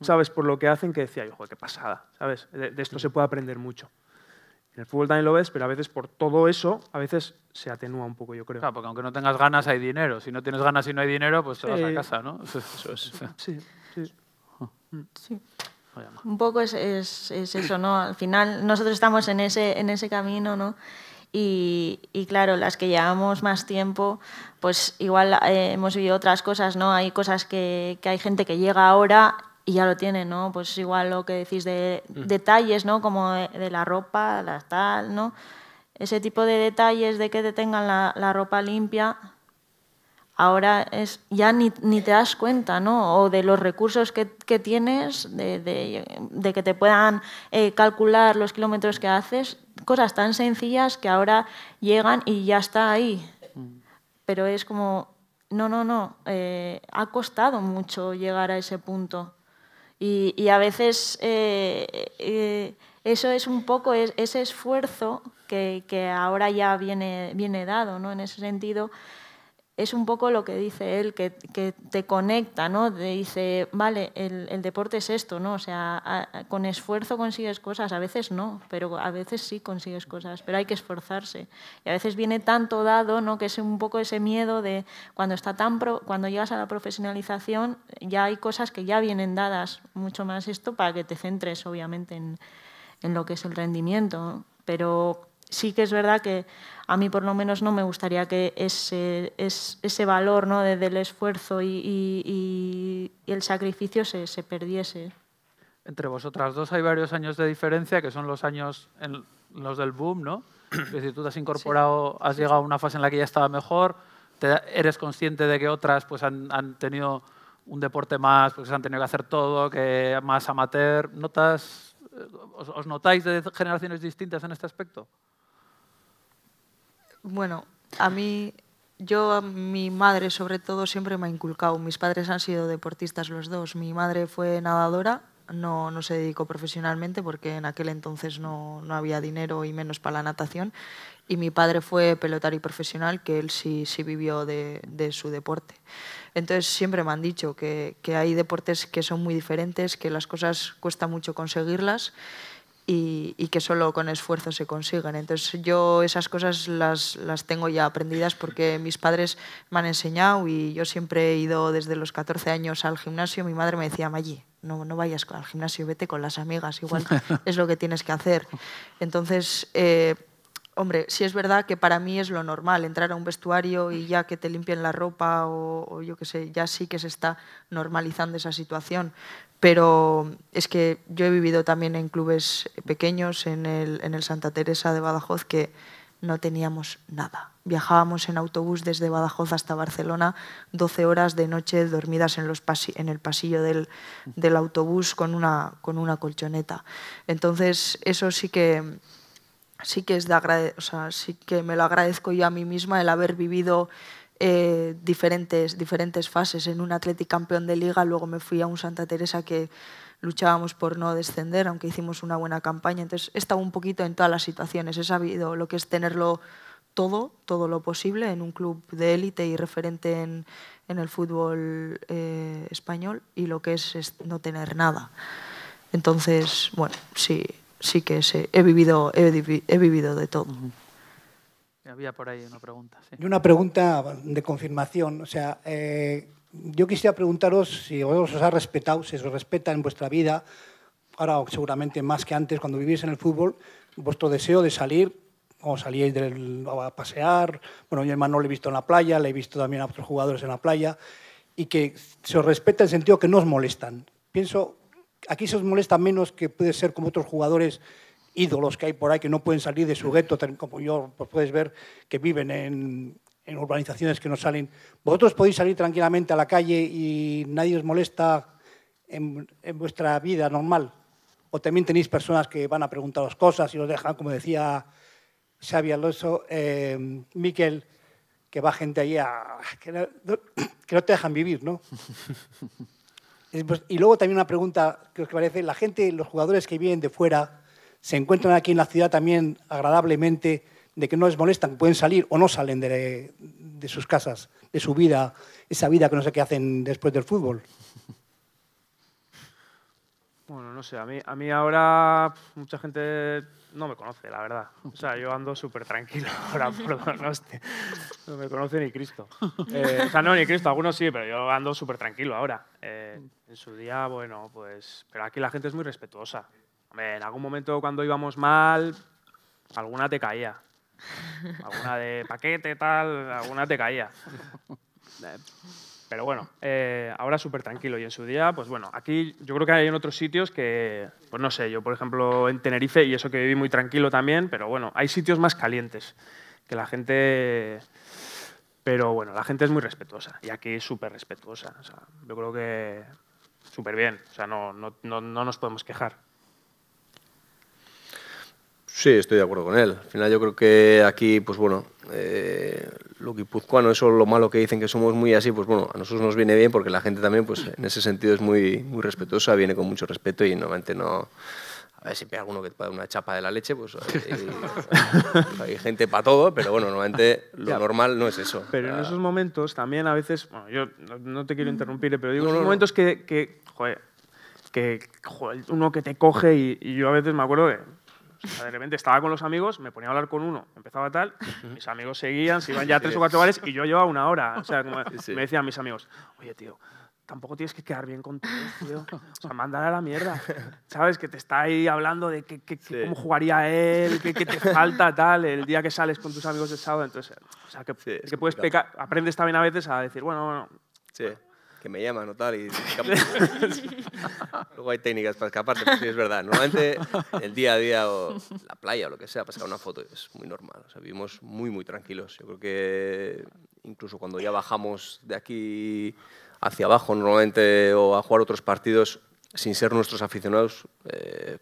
¿sabes?, por lo que hacen, que decía yo, qué pasada, ¿sabes? de esto se puede aprender mucho. En el fútbol también lo ves, pero a veces por todo eso, a veces se atenúa un poco, yo creo. Claro, porque aunque no tengas ganas, hay dinero. Si no tienes ganas y no hay dinero, pues te vas a casa, ¿no? Sí, sí. sí. Un poco es, eso, ¿no? Al final nosotros estamos en ese, en ese camino, ¿no? Y, claro, las que llevamos más tiempo, pues igual eh, hemos vivido otras cosas, ¿no? Hay cosas que, que, hay gente que llega ahora y ya lo tiene, ¿no? Pues igual lo que decís de mm. detalles, ¿no? Como de, la ropa, la tal, ¿no? Ese tipo de detalles de que te tengan la, ropa limpia, ahora es ya ni, ni, te das cuenta, ¿no? O de los recursos que, tienes, de, que te puedan eh, calcular los kilómetros que haces, cosas tan sencillas que ahora llegan y ya está ahí. Mm. Pero es como, no, no, no, eh, ha costado mucho llegar a ese punto. Y, a veces eh, eh, eso es un poco ese esfuerzo que, que, ahora ya viene, viene dado, ¿no? En ese sentido, es un poco lo que dice él, que, te conecta, ¿no? dice, vale, el, deporte es esto, ¿no? O sea, con esfuerzo consigues cosas, a veces no, pero a veces sí consigues cosas, pero hay que esforzarse. Y a veces viene tanto dado, ¿no? Que es un poco ese miedo de cuando, está tan cuando llegas a la profesionalización, ya hay cosas que ya vienen dadas, mucho más esto, para que te centres, obviamente, en, lo que es el rendimiento. Pero sí que es verdad que a mí por lo menos no me gustaría que ese, valor ¿no? del esfuerzo y, el sacrificio se, perdiese. Entre vosotras dos hay varios años de diferencia, que son los años en los del boom, ¿no? Es decir, tú te has incorporado, has llegado a una fase en la que ya estaba mejor, eres consciente de que otras pues, han, tenido un deporte más, pues han tenido que hacer todo, que más amateur. ¿Notas, eh, os notáis de generaciones distintas en este aspecto? Bueno, a mí, yo, mi madre sobre todo siempre me ha inculcado. Mis padres han sido deportistas los dos. Mi madre fue nadadora, no, se dedicó profesionalmente porque en aquel entonces no, había dinero y menos para la natación. Y mi padre fue pelotari profesional, que él sí, vivió de, su deporte. Entonces siempre me han dicho que hay deportes que son muy diferentes, que las cosas cuesta mucho conseguirlas y, que solo con esfuerzo se consigan. Entonces yo esas cosas las, las, tengo ya aprendidas porque mis padres me han enseñado y yo siempre he ido desde los 14 años al gimnasio. Mi madre me decía, Maggi, no, no vayas al gimnasio, vete con las amigas, igual es lo que tienes que hacer. Entonces... Eh, hombre, sí es verdad que para mí es lo normal entrar a un vestuario y ya que te limpien la ropa o, o yo qué sé, ya sí que se está normalizando esa situación pero es que yo he vivido también en clubes pequeños, en el, Santa Teresa de Badajoz, que no teníamos nada. Viajábamos en autobús desde Badajoz hasta Barcelona, 12 horas de noche dormidas en, los en el pasillo del, autobús con una, colchoneta. Entonces, eso sí que, sí, que es de o sí que me lo agradezco yo a mí misma, el haber vivido eh, diferentes, diferentes fases. En un Athletic campeón de liga, luego me fui a un Santa Teresa que luchábamos por no descender, aunque hicimos una buena campaña. Entonces he estado un poquito en todas las situaciones. He sabido lo que es tenerlo todo, todo lo posible en un club de élite y referente en, el fútbol eh, español y lo que es, no tener nada. Entonces, bueno, sí, sí que he vivido, he vivido de todo había por ahí una pregunta. Y una pregunta de confirmación. O sea, eh, yo quisiera preguntaros si os ha respetado, si os respeta en vuestra vida, ahora seguramente más que antes cuando vivís en el fútbol, vuestro deseo de salir o salíais a pasear. Bueno, yo a hermano le he visto en la playa, le he visto también a otros jugadores en la playa. Y que se os respeta en el sentido que no os molestan. Pienso, aquí se os molesta menos que puede ser como otros jugadores ídolos que hay por ahí que no pueden salir de su gueto, como yo pues puedes ver, que viven en, urbanizaciones que no salen. Vosotros podéis salir tranquilamente a la calle y nadie os molesta en, vuestra vida normal. O también tenéis personas que van a preguntaros cosas y os dejan, como decía Xavi Alonso, eh, Miquel, que va gente ahí a, que, que no te dejan vivir, ¿no? Pues, y luego también una pregunta que os parece, la gente, los jugadores que vienen de fuera, se encuentran aquí en la ciudad también agradablemente de que no les molestan, pueden salir o no salen de, sus casas, de su vida, esa vida que no sé qué hacen después del fútbol. Bueno, no sé, a mí, ahora mucha gente no me conoce, la verdad. O sea, yo ando súper tranquilo ahora perdón, No me conoce ni Cristo. Eh, o sea, no, ni Cristo, algunos sí, pero yo ando súper tranquilo ahora. Eh, en su día, bueno, pues... Pero aquí la gente es muy respetuosa. Hombre, en algún momento cuando íbamos mal, alguna te caía. Alguna de paquete, tal, alguna te caía. Pero bueno, eh, ahora súper tranquilo. Y en su día, pues bueno, aquí yo creo que hay en otros sitios que, pues no sé, yo por ejemplo en Tenerife, y eso que viví muy tranquilo también, pero bueno, hay sitios más calientes que la gente... Pero bueno, la gente es muy respetuosa y aquí es súper respetuosa. yo creo que súper bien. O sea, no, no nos podemos quejar. Sí, estoy de acuerdo con él. Al final yo creo que aquí, pues bueno, eh, lo guipuzcoano, eso lo malo que dicen que somos muy así, pues bueno, a nosotros nos viene bien porque la gente también, pues en ese sentido es muy, muy respetuosa, viene con mucho respeto y normalmente no... A ver si hay alguno que te puede una chapa de la leche, pues hay, gente para todo, pero bueno, normalmente lo normal no es eso. Pero en esos momentos también a veces, bueno, yo no te quiero mm. interrumpir, pero digo, en esos momentos que, que, joder, que uno que te coge y, y yo a veces me acuerdo que de repente estaba con los amigos, me ponía a hablar con uno, empezaba tal, mis amigos seguían, se iban ya tres o cuatro bares y yo llevaba una hora. O sea, me decían mis amigos, oye, tío, tampoco tienes que quedar bien con tío. O sea, mandar a la mierda. ¿Sabes? Que te está ahí hablando de cómo jugaría él, qué te falta, tal, el día que sales con tus amigos de sábado. Entonces, o sea, que, que puedes pecar. Aprendes también a veces a decir, bueno, bueno. Sí. Bueno, que me llaman o tal y Luego hay técnicas para escaparte, pero sí es verdad. Normalmente el día a día o la playa o lo que sea, pasar una foto es muy normal. O sea, vivimos muy, muy tranquilos. Yo creo que incluso cuando ya bajamos de aquí hacia abajo normalmente o a jugar otros partidos sin ser nuestros aficionados, eh,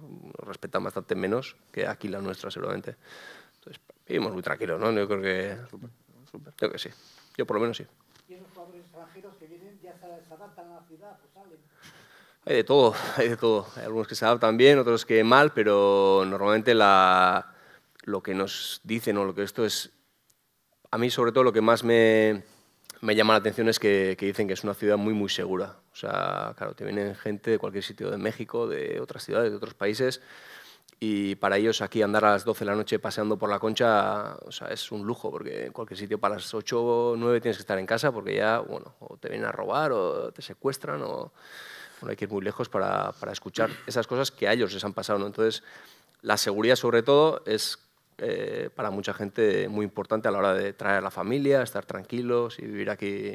nos respetan bastante menos que aquí la nuestra seguramente. Entonces, vivimos muy tranquilos, ¿no? Yo creo que... Yo creo que sí. Yo por lo menos sí. Hay de todo, hay de todo. Hay algunos que se adaptan bien, otros que mal, pero normalmente la, lo que nos dicen o lo que esto es... A mí sobre todo lo que más me, me llama la atención es que, que, dicen que es una ciudad muy, muy segura. O sea, claro, te vienen gente de cualquier sitio de México, de otras ciudades, de otros países, y para ellos aquí andar a las 12 de la noche paseando por la concha o sea, es un lujo, porque en cualquier sitio para las 8 o 9 tienes que estar en casa porque ya bueno, o te vienen a robar o te secuestran o bueno, hay que ir muy lejos para, para escuchar esas cosas que a ellos les han pasado. Entonces, la seguridad sobre todo es eh, para mucha gente muy importante a la hora de traer a la familia, estar tranquilos y vivir aquí.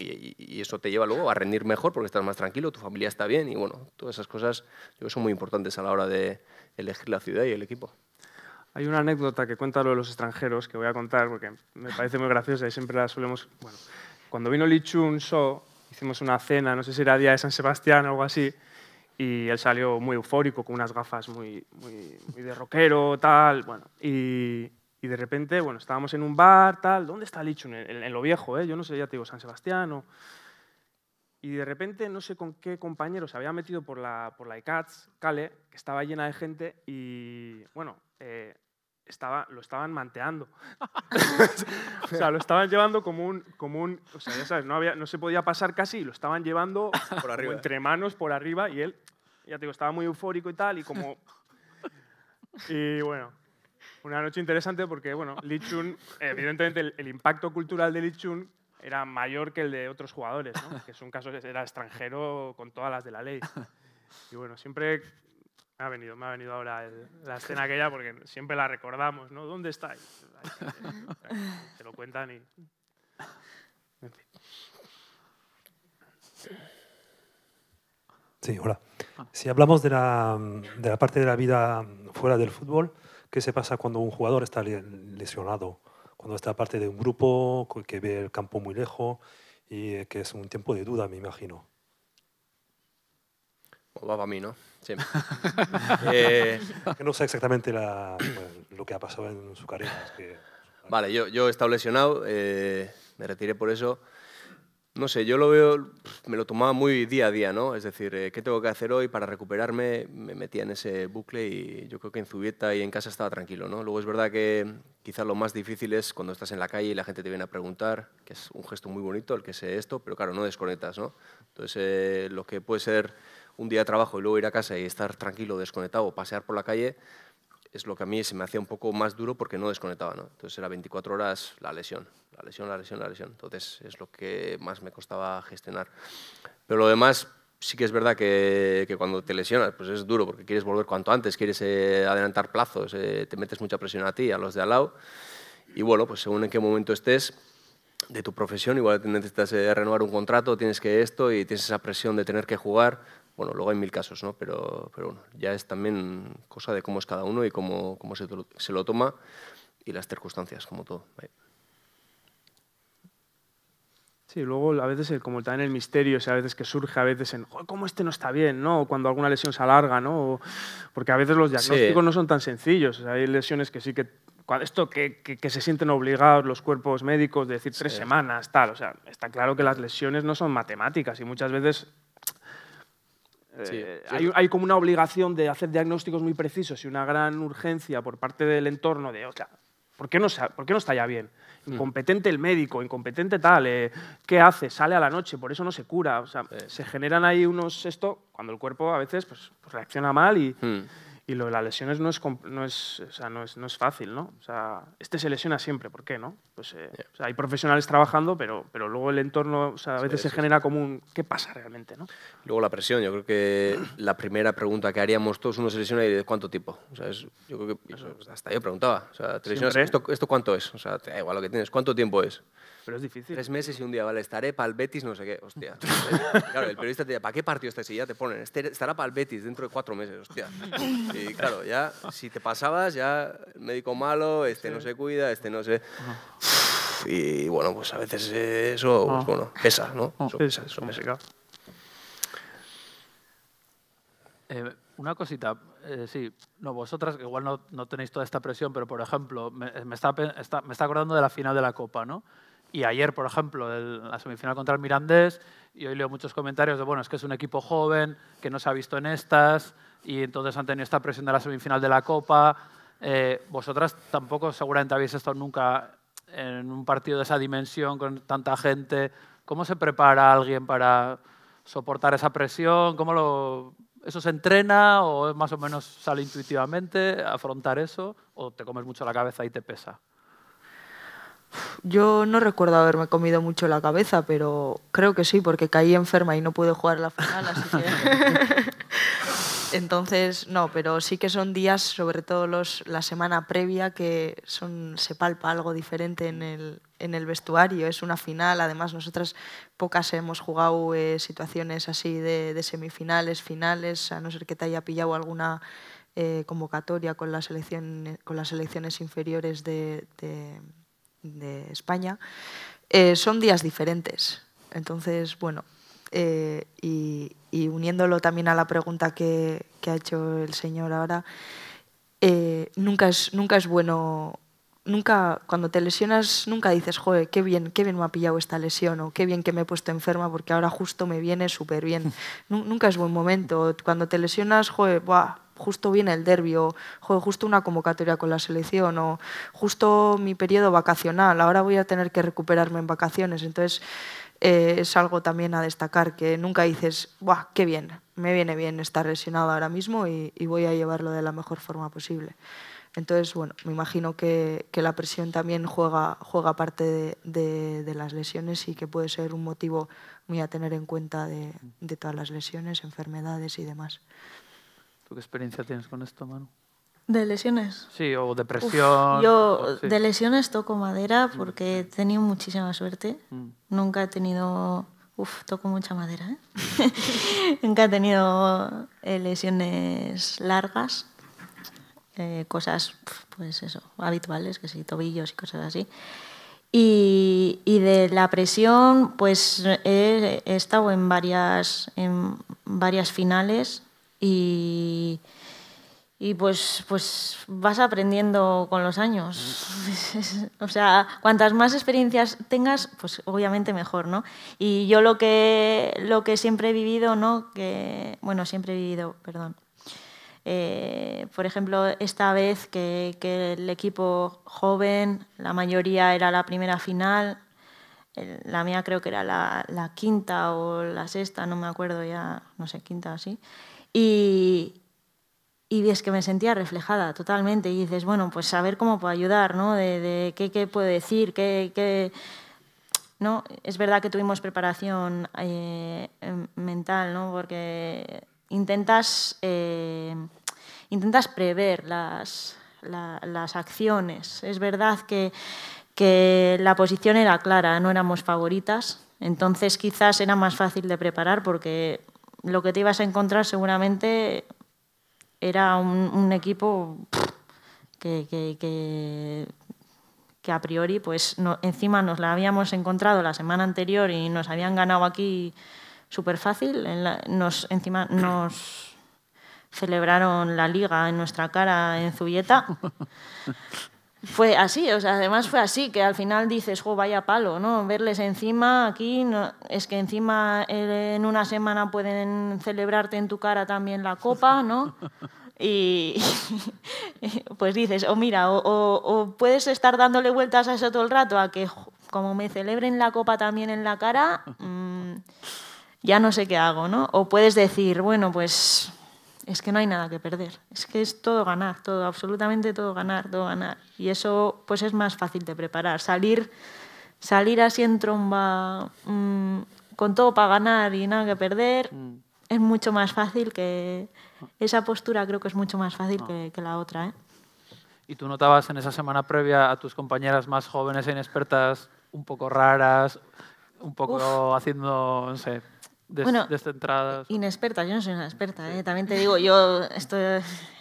Y, eso te lleva luego a rendir mejor porque estás más tranquilo, tu familia está bien y bueno, todas esas cosas yo creo son muy importantes a la hora de elegir la ciudad y el equipo. Hay una anécdota que cuenta lo de los extranjeros que voy a contar porque me parece muy graciosa y siempre la solemos... Bueno, cuando vino Lee Chun hicimos una cena, no sé si era día de San Sebastián o algo así, y él salió muy eufórico, con unas gafas muy, muy, muy de rockero, tal, bueno, y, de repente, bueno, estábamos en un bar, tal, ¿dónde está Lichun? En, en lo viejo, ¿eh? Yo no sé, ya te digo, San Sebastián o y de repente no sé con qué compañero se había metido por la, por la ICATS, Cale, que estaba llena de gente y, bueno, eh, estaba, lo estaban manteando. o sea, lo estaban llevando como un, como o sea, ya sabes, no, había, no se podía pasar casi lo estaban llevando por arriba. entre manos por arriba y él, ya te digo, estaba muy eufórico y tal y como... y bueno, una noche interesante porque, bueno, Lichun, evidentemente el, el impacto cultural de Lichun era mayor que el de otros jugadores, que es un caso que era extranjero con todas las de la ley. Y bueno, siempre me ha venido, me ha venido ahora la escena aquella porque siempre la recordamos, ¿no? ¿Dónde estáis? Se lo cuentan y... Sí, hola. Si hablamos de la, de la parte de la vida fuera del fútbol, ¿qué se pasa cuando un jugador está lesionado? cuando está parte de un grupo que ve el campo muy lejos y eh, que es un tiempo de duda, me imagino. O va para mí, ¿no? Sí. Eh, no sé exactamente lo que ha pasado en su carrera. Vale, yo, yo he estado lesionado, eh, me retiré por eso no sé, yo lo veo, me lo tomaba muy día a día, ¿no? Es decir, eh, ¿qué tengo que hacer hoy para recuperarme? Me metía en ese bucle y yo creo que en Zubieta y en casa estaba tranquilo, ¿no? Luego es verdad que quizás lo más difícil es cuando estás en la calle y la gente te viene a preguntar, que es un gesto muy bonito el que sé esto, pero claro, no desconectas, ¿no? Entonces, eh, lo que puede ser un día de trabajo y luego ir a casa y estar tranquilo, desconectado, pasear por la calle, es lo que a mí se me hacía un poco más duro porque no desconectaba, ¿no? Entonces era 24 horas la lesión, la lesión, la lesión, la lesión. Entonces es lo que más me costaba gestionar. Pero lo demás sí que es verdad que, cuando te lesionas pues es duro porque quieres volver cuanto antes, quieres eh, adelantar plazos, eh, te metes mucha presión a ti, a los de al lado. Y bueno, pues según en qué momento estés de tu profesión, igual necesitas eh, renovar un contrato, tienes que esto y tienes esa presión de tener que jugar bueno, luego hay mil casos, ¿no? Pero, pero ya es también cosa de cómo es cada uno y cómo, cómo se, lo toma y las circunstancias, como todo. Sí, luego a veces como también el misterio, sea, a veces que surge, a veces en, ¿cómo este no está bien? ¿no? O cuando alguna lesión se alarga, ¿no? porque a veces los diagnósticos no son tan sencillos. hay lesiones que sí que, esto que, se sienten obligados los cuerpos médicos de decir tres semanas, tal. O sea, está claro que las lesiones no son matemáticas y muchas veces eh, hay, como una obligación de hacer diagnósticos muy precisos y una gran urgencia por parte del entorno de, o sea, ¿por qué no, está ya bien? Mm. Incompetente el médico, incompetente tal, eh, ¿qué hace? Sale a la noche, por eso no se cura. O sea, se generan ahí unos esto cuando el cuerpo a veces pues, pues reacciona mal y... Mm. Y lo de las lesiones no es, no es, no es, fácil, ¿no? sea, este se lesiona siempre, ¿por qué, no? Pues eh, hay profesionales trabajando, pero, pero luego el entorno, a veces se genera como un ¿qué pasa realmente, no? Luego la presión, yo creo que la primera pregunta que haríamos todos, uno se lesiona y de cuánto tiempo? yo creo que hasta yo preguntaba, o sea, ¿Esto, ¿esto cuánto es? O sea, da igual lo que tienes, ¿cuánto tiempo es? Pero es difícil. Tres meses y un día, vale, estaré para el Betis, no sé qué. Hostia. claro, el periodista te dice, ¿para qué partido estás? Y ya te ponen, este estará para el Betis dentro de cuatro meses, hostia. Y claro, ya, si te pasabas, ya médico malo, este no se cuida, este no se... Y bueno, pues a veces eso, pues ah. bueno, pesa, ¿no? Ah, eso pesa, eso eh, una cosita, eh, sí, no, vosotras igual no, tenéis toda esta presión, pero por ejemplo, me está acordando de la final de la Copa, ¿no? Y ayer, por ejemplo, la semifinal contra el Mirandés, y hoy leo muchos comentarios de, bueno, es que es un equipo joven, que no se ha visto en estas, y entonces han tenido esta presión de la semifinal de la Copa. Eh, vosotras tampoco seguramente habéis estado nunca en un partido de esa dimensión con tanta gente. ¿Cómo se prepara alguien para soportar esa presión? ¿Cómo ¿Eso se entrena o más o menos sale intuitivamente afrontar eso? ¿O te comes mucho la cabeza y te pesa? Yo no recuerdo haberme comido mucho la cabeza, pero creo que sí, porque caí enferma y no pude jugar la final, Entonces, no, pero sí que son días, sobre todo los, la semana previa, que son, se palpa algo diferente en el, en el vestuario. Es una final, además nosotras pocas hemos jugado eh, situaciones así de, semifinales, finales, a no ser que te haya pillado alguna eh, convocatoria con, la selección, con las selecciones inferiores de, de España, eh, son días diferentes. Entonces, bueno, eh, y, uniéndolo también a la pregunta que, ha hecho el señor ahora, eh, nunca, es, nunca es bueno, nunca cuando te lesionas, nunca dices, joder, qué bien, qué bien me ha pillado esta lesión o qué bien que me he puesto enferma porque ahora justo me viene súper bien. nunca es buen momento. Cuando te lesionas, joder, buah, justo viene el derbi o justo una convocatoria con la selección o justo mi periodo vacacional, ahora voy a tener que recuperarme en vacaciones. Entonces eh, es algo también a destacar, que nunca dices, ¡buah, qué bien! Me viene bien estar lesionado ahora mismo y, voy a llevarlo de la mejor forma posible. Entonces, bueno, me imagino que, la presión también juega, juega parte de, las lesiones y que puede ser un motivo muy a tener en cuenta de todas las lesiones, enfermedades y demás. ¿Tú qué experiencia tienes con esto, Manu? ¿De lesiones? Sí, o depresión. presión. yo de lesiones toco madera mm, porque he tenido muchísima suerte. Mm. Nunca he tenido... Uf, toco mucha madera. ¿eh? Nunca he tenido eh, lesiones largas. Eh, cosas, pues eso, habituales, que sí, tobillos y cosas así. Y, de la presión, pues he, estado en varias, en varias finales y, y pues, pues vas aprendiendo con los años. o sea, cuantas más experiencias tengas, pues obviamente mejor, ¿no? Y yo lo que, lo que siempre he vivido, ¿no? Que, bueno, siempre he vivido, perdón. Eh, por ejemplo, esta vez que, que, el equipo joven, la mayoría era la primera final, la mía creo que era la, la quinta o la sexta, no me acuerdo ya, no sé, quinta o así. Y, y es que me sentía reflejada totalmente. Y dices, bueno, pues saber cómo puedo ayudar, ¿no? De, qué, qué, puedo decir, qué, qué... ¿no? Es verdad que tuvimos preparación eh, em, mental, ¿no? Porque intentas, eh, intentas prever las, las acciones. Es verdad que, que la posición era clara, no éramos favoritas, entonces quizás era más fácil de preparar porque lo que te ibas a encontrar seguramente era un, equipo que, que, a priori, pues no, encima nos la habíamos encontrado la semana anterior y nos habían ganado aquí súper fácil. En nos, encima nos celebraron la liga en nuestra cara en Zubieta. fue así, o sea, además fue así, que al final dices, jo, vaya palo, ¿no? Verles encima aquí, es que encima eh, en una semana pueden celebrarte en tu cara también la copa, ¿no? Y pues dices, oh, o mira, o, puedes estar dándole vueltas a eso todo el rato, a que como me celebren la copa también en la cara, mm, ya no sé qué hago, ¿no? O puedes decir, bueno, pues es que no hay nada que perder, es que es todo ganar, todo, absolutamente todo ganar, todo ganar. Y eso pues es más fácil de preparar, salir, salir así en tromba mm, con todo para ganar y nada que perder, mm. es mucho más fácil que... Esa postura creo que es mucho más fácil ah. que, la otra. ¿eh? ¿Y tú notabas en esa semana previa a tus compañeras más jóvenes e inexpertas un poco raras, un poco haciendo, sé, bueno, descentradas. Inexperta, yo no soy una experta, ¿eh? también te digo, yo esto,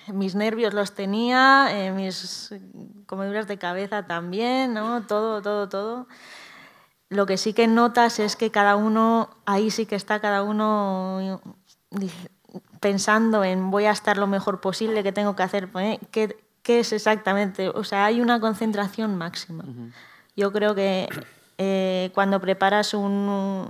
mis nervios los tenía, eh, mis comeduras de cabeza también, ¿no? todo, todo, todo. Lo que sí que notas es que cada uno, ahí sí que está cada uno pensando en voy a estar lo mejor posible, qué tengo que hacer, ¿Eh? ¿Qué, es exactamente, o sea, hay una concentración máxima. Yo creo que eh, cuando preparas un,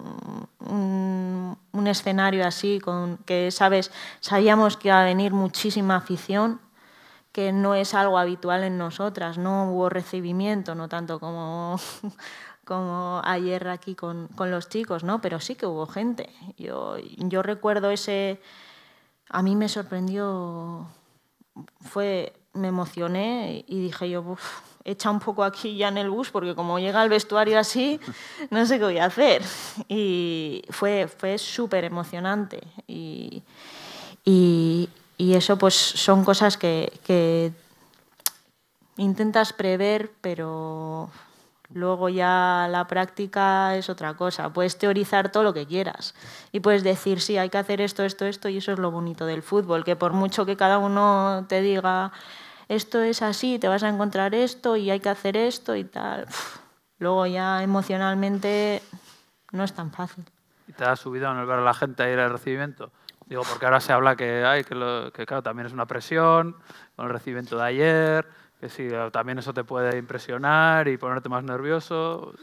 escenario así, con, que sabes, sabíamos que iba a venir muchísima afición, que no es algo habitual en nosotras, no hubo recibimiento, no tanto como, como ayer aquí con, los chicos, ¿no? pero sí que hubo gente. Yo, yo recuerdo ese, a mí me sorprendió, fue, me emocioné y dije yo, uff, echa un poco aquí ya en el bus, porque como llega al vestuario así, no sé qué voy a hacer. Y fue, fue súper emocionante. Y, y, eso pues son cosas que, que intentas prever, pero Luego ya la práctica es otra cosa. Puedes teorizar todo lo que quieras y puedes decir, sí, hay que hacer esto, esto, esto, y eso es lo bonito del fútbol, que por mucho que cada uno te diga esto es así, te vas a encontrar esto y hay que hacer esto y tal. luego ya emocionalmente no es tan fácil. ¿Y te ha subido en el ver a la gente a ir al recibimiento? Digo, porque ahora se habla que, ay que, que claro, también es una presión con el recibimiento de ayer, que sí, también eso te puede impresionar y ponerte más nervioso.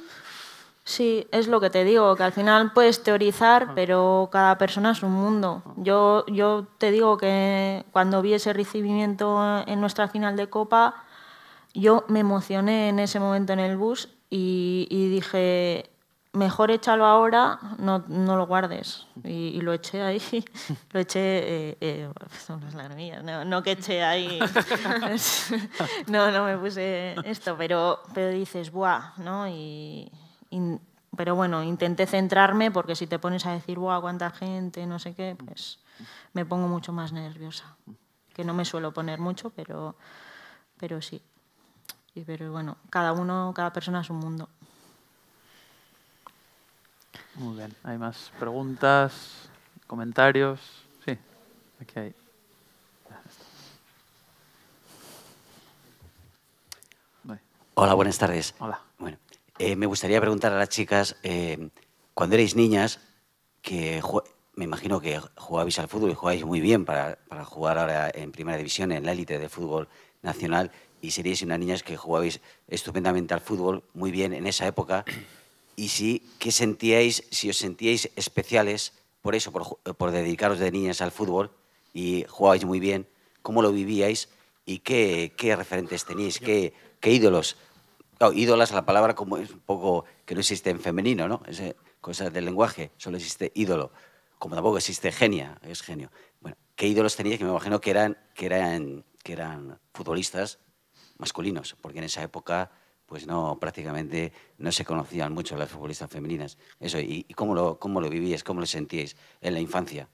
Sí, es lo que te digo, que al final puedes teorizar, ah. pero cada persona es un mundo. Yo, yo te digo que cuando vi ese recibimiento en nuestra final de Copa, yo me emocioné en ese momento en el bus y, dije, mejor échalo ahora, no, lo guardes. Y, lo eché ahí, lo eché, eh, eh, son las lagrimillas, no, que eché ahí, no, no me puse esto, pero, pero dices, buah, ¿no? Y, pero bueno, intenté centrarme porque si te pones a decir, guau cuánta gente, no sé qué, pues me pongo mucho más nerviosa. Que no me suelo poner mucho, pero, pero sí. Y, pero bueno, cada uno, cada persona es un mundo. Muy bien, ¿hay más preguntas, comentarios? Sí, aquí hay. Hola, buenas tardes. Hola. Eh, me gustaría preguntar a las chicas, eh, cuando erais niñas, que me imagino que jugabais al fútbol y jugabais muy bien para, jugar ahora en primera división, en la élite de fútbol nacional, y seríais unas niñas que jugabais estupendamente al fútbol, muy bien en esa época, y si, ¿qué sentíais, si os sentíais especiales por eso, por, dedicaros de niñas al fútbol y jugabais muy bien, cómo lo vivíais y qué, referentes teníais, qué ídolos Claro, ídolas, la palabra como es un poco que no existe en femenino, ¿no? Es cosa del lenguaje, solo existe ídolo. Como tampoco existe genia, es genio. Bueno, ¿qué ídolos tenía? Que me imagino que eran, que eran, que eran futbolistas masculinos, porque en esa época pues no, prácticamente no se conocían mucho las futbolistas femeninas. Eso, ¿y, cómo, lo, cómo lo vivíais, cómo lo sentíais en la infancia?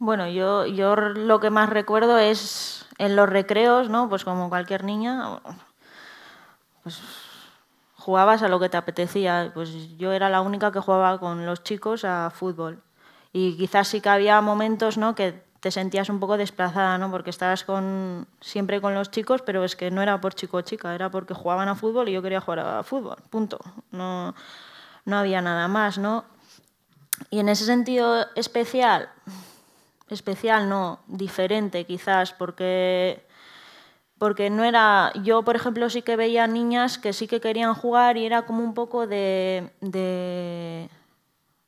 Bueno, yo, yo lo que más recuerdo es en los recreos, ¿no? Pues como cualquier niña, pues jugabas a lo que te apetecía. Pues yo era la única que jugaba con los chicos a fútbol. Y quizás sí que había momentos, ¿no? Que te sentías un poco desplazada, ¿no? Porque estabas siempre con los chicos, pero es que no era por chico o chica, era porque jugaban a fútbol y yo quería jugar a fútbol, punto. No, no había nada más, ¿no? Y en ese sentido especial, especial, no, diferente quizás, porque, porque no era, yo por ejemplo sí que veía niñas que sí que querían jugar y era como un poco de,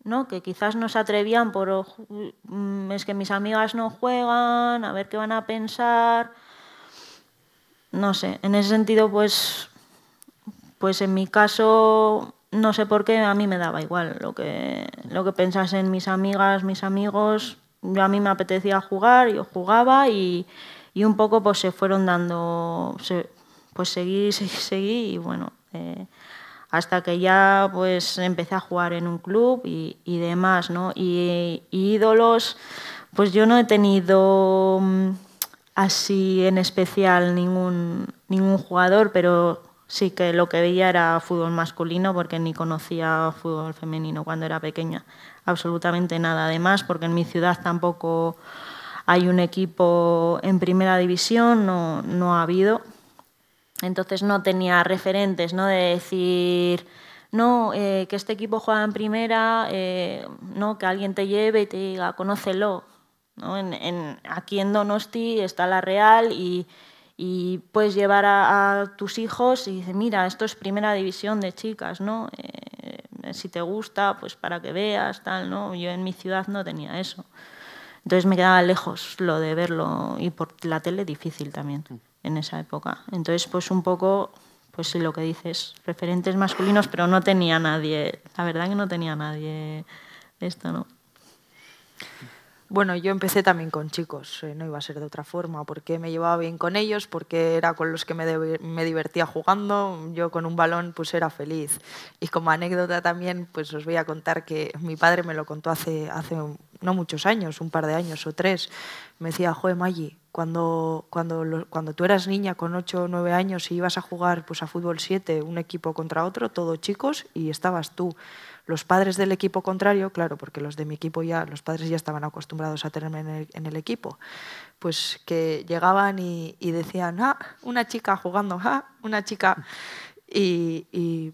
¿no? que quizás no se atrevían por, mm, es que mis amigas no juegan, a ver qué van a pensar, no sé, en ese sentido pues, pues en mi caso no sé por qué, a mí me daba igual lo que, lo que pensasen mis amigas, mis amigos, yo a mí me apetecía jugar, yo jugaba y, un poco pues se fueron dando, pues seguí, seguí, seguí y bueno, eh, hasta que ya pues empecé a jugar en un club y, demás, ¿no? Y, y, ídolos, pues yo no he tenido mm, así en especial ningún, ningún jugador, pero sí que lo que veía era fútbol masculino porque ni conocía fútbol femenino cuando era pequeña absolutamente nada. de más, porque en mi ciudad tampoco hay un equipo en primera división, no, no ha habido. Entonces no tenía referentes, ¿no? De decir, no, eh, que este equipo juega en primera, eh, no, que alguien te lleve y te diga, conócelo. ¿no? En, aquí en Donosti está la Real y, puedes llevar a, tus hijos y dices, mira, esto es primera división de chicas, ¿no? Eh, eh, si te gusta, pues para que veas, tal, ¿no? Yo en mi ciudad no tenía eso. Entonces me quedaba lejos lo de verlo y por la tele difícil también mm. en esa época. Entonces, pues un poco, pues lo que dices, referentes masculinos, pero no tenía nadie, la verdad que no tenía nadie esto, ¿no? Bueno, yo empecé también con chicos, eh, no iba a ser de otra forma, porque me llevaba bien con ellos, porque era con los que me, divertía jugando, yo con un balón pues era feliz. Y como anécdota también, pues os voy a contar que mi padre me lo contó hace, no muchos años, un par de años o tres, me decía, joder, Maggi, cuando, cuando, cuando tú eras niña con 8 o 9 años y ibas a jugar pues, a fútbol 7, un equipo contra otro, todos chicos, y estabas tú. Los padres del equipo contrario, claro, porque los de mi equipo ya, los padres ya estaban acostumbrados a tenerme en el, equipo, pues que llegaban y, decían, ah, una chica jugando, ah, una chica. Y,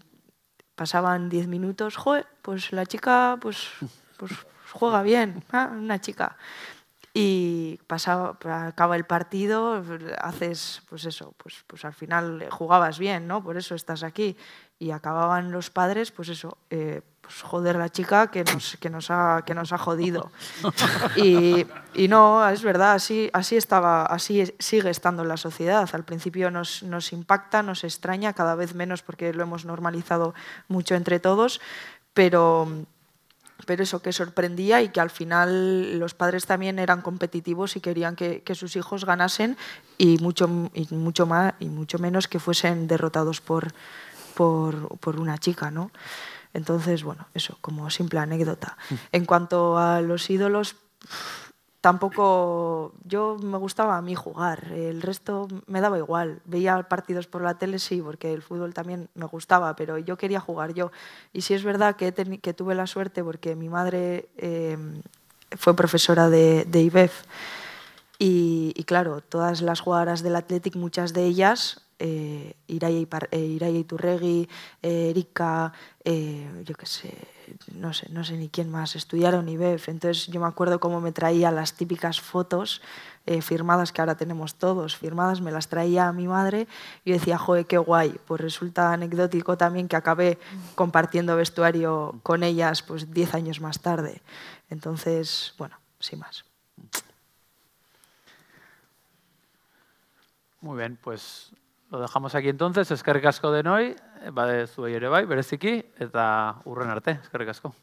pasaban diez minutos, pues la chica pues, pues juega bien, ah, una chica y acaba el partido, haces, pues eso, pues, pues al final jugabas bien, ¿no? Por eso estás aquí. Y acababan los padres, pues eso, eh, pues, joder la chica que nos, ha, jodido. Y, no, es verdad, así, estaba, así sigue estando la sociedad. Al principio nos, impacta, nos extraña, cada vez menos porque lo hemos normalizado mucho entre todos, pero pero eso que sorprendía y que al final los padres también eran competitivos y querían que, sus hijos ganasen y mucho, mucho más y mucho menos que fuesen derrotados por, por, por una chica, ¿no? Entonces, bueno, eso como simple anécdota. Mm. En cuanto a los ídolos, tampoco yo me gustaba a mí jugar, el resto me daba igual. Veía partidos por la tele, sí, porque el fútbol también me gustaba, pero yo quería jugar yo. Y sí es verdad que, tuve la suerte porque mi madre em, fue profesora de, IBEF. Y, y, claro, todas las jugadoras del Athletic, muchas de ellas eh, Iraya, eh, Iturregui, eh, Erika, eh, yo qué sé, no sé, no sé ni quién más, estudiaron IBEF. Entonces yo me acuerdo cómo me traía las típicas fotos firmadas que ahora tenemos todos, firmadas, me las traía a mi madre y decía, joder, qué guay. Pues resulta anecdótico también que acabé compartiendo vestuario con ellas pues diez años más tarde. Entonces, bueno, sin más. Muy bien, pues lo dejamos aquí entonces, eskerrik asko denoi, bade zuei ere bai, bereziki, eta urren arte, eskerrik asko.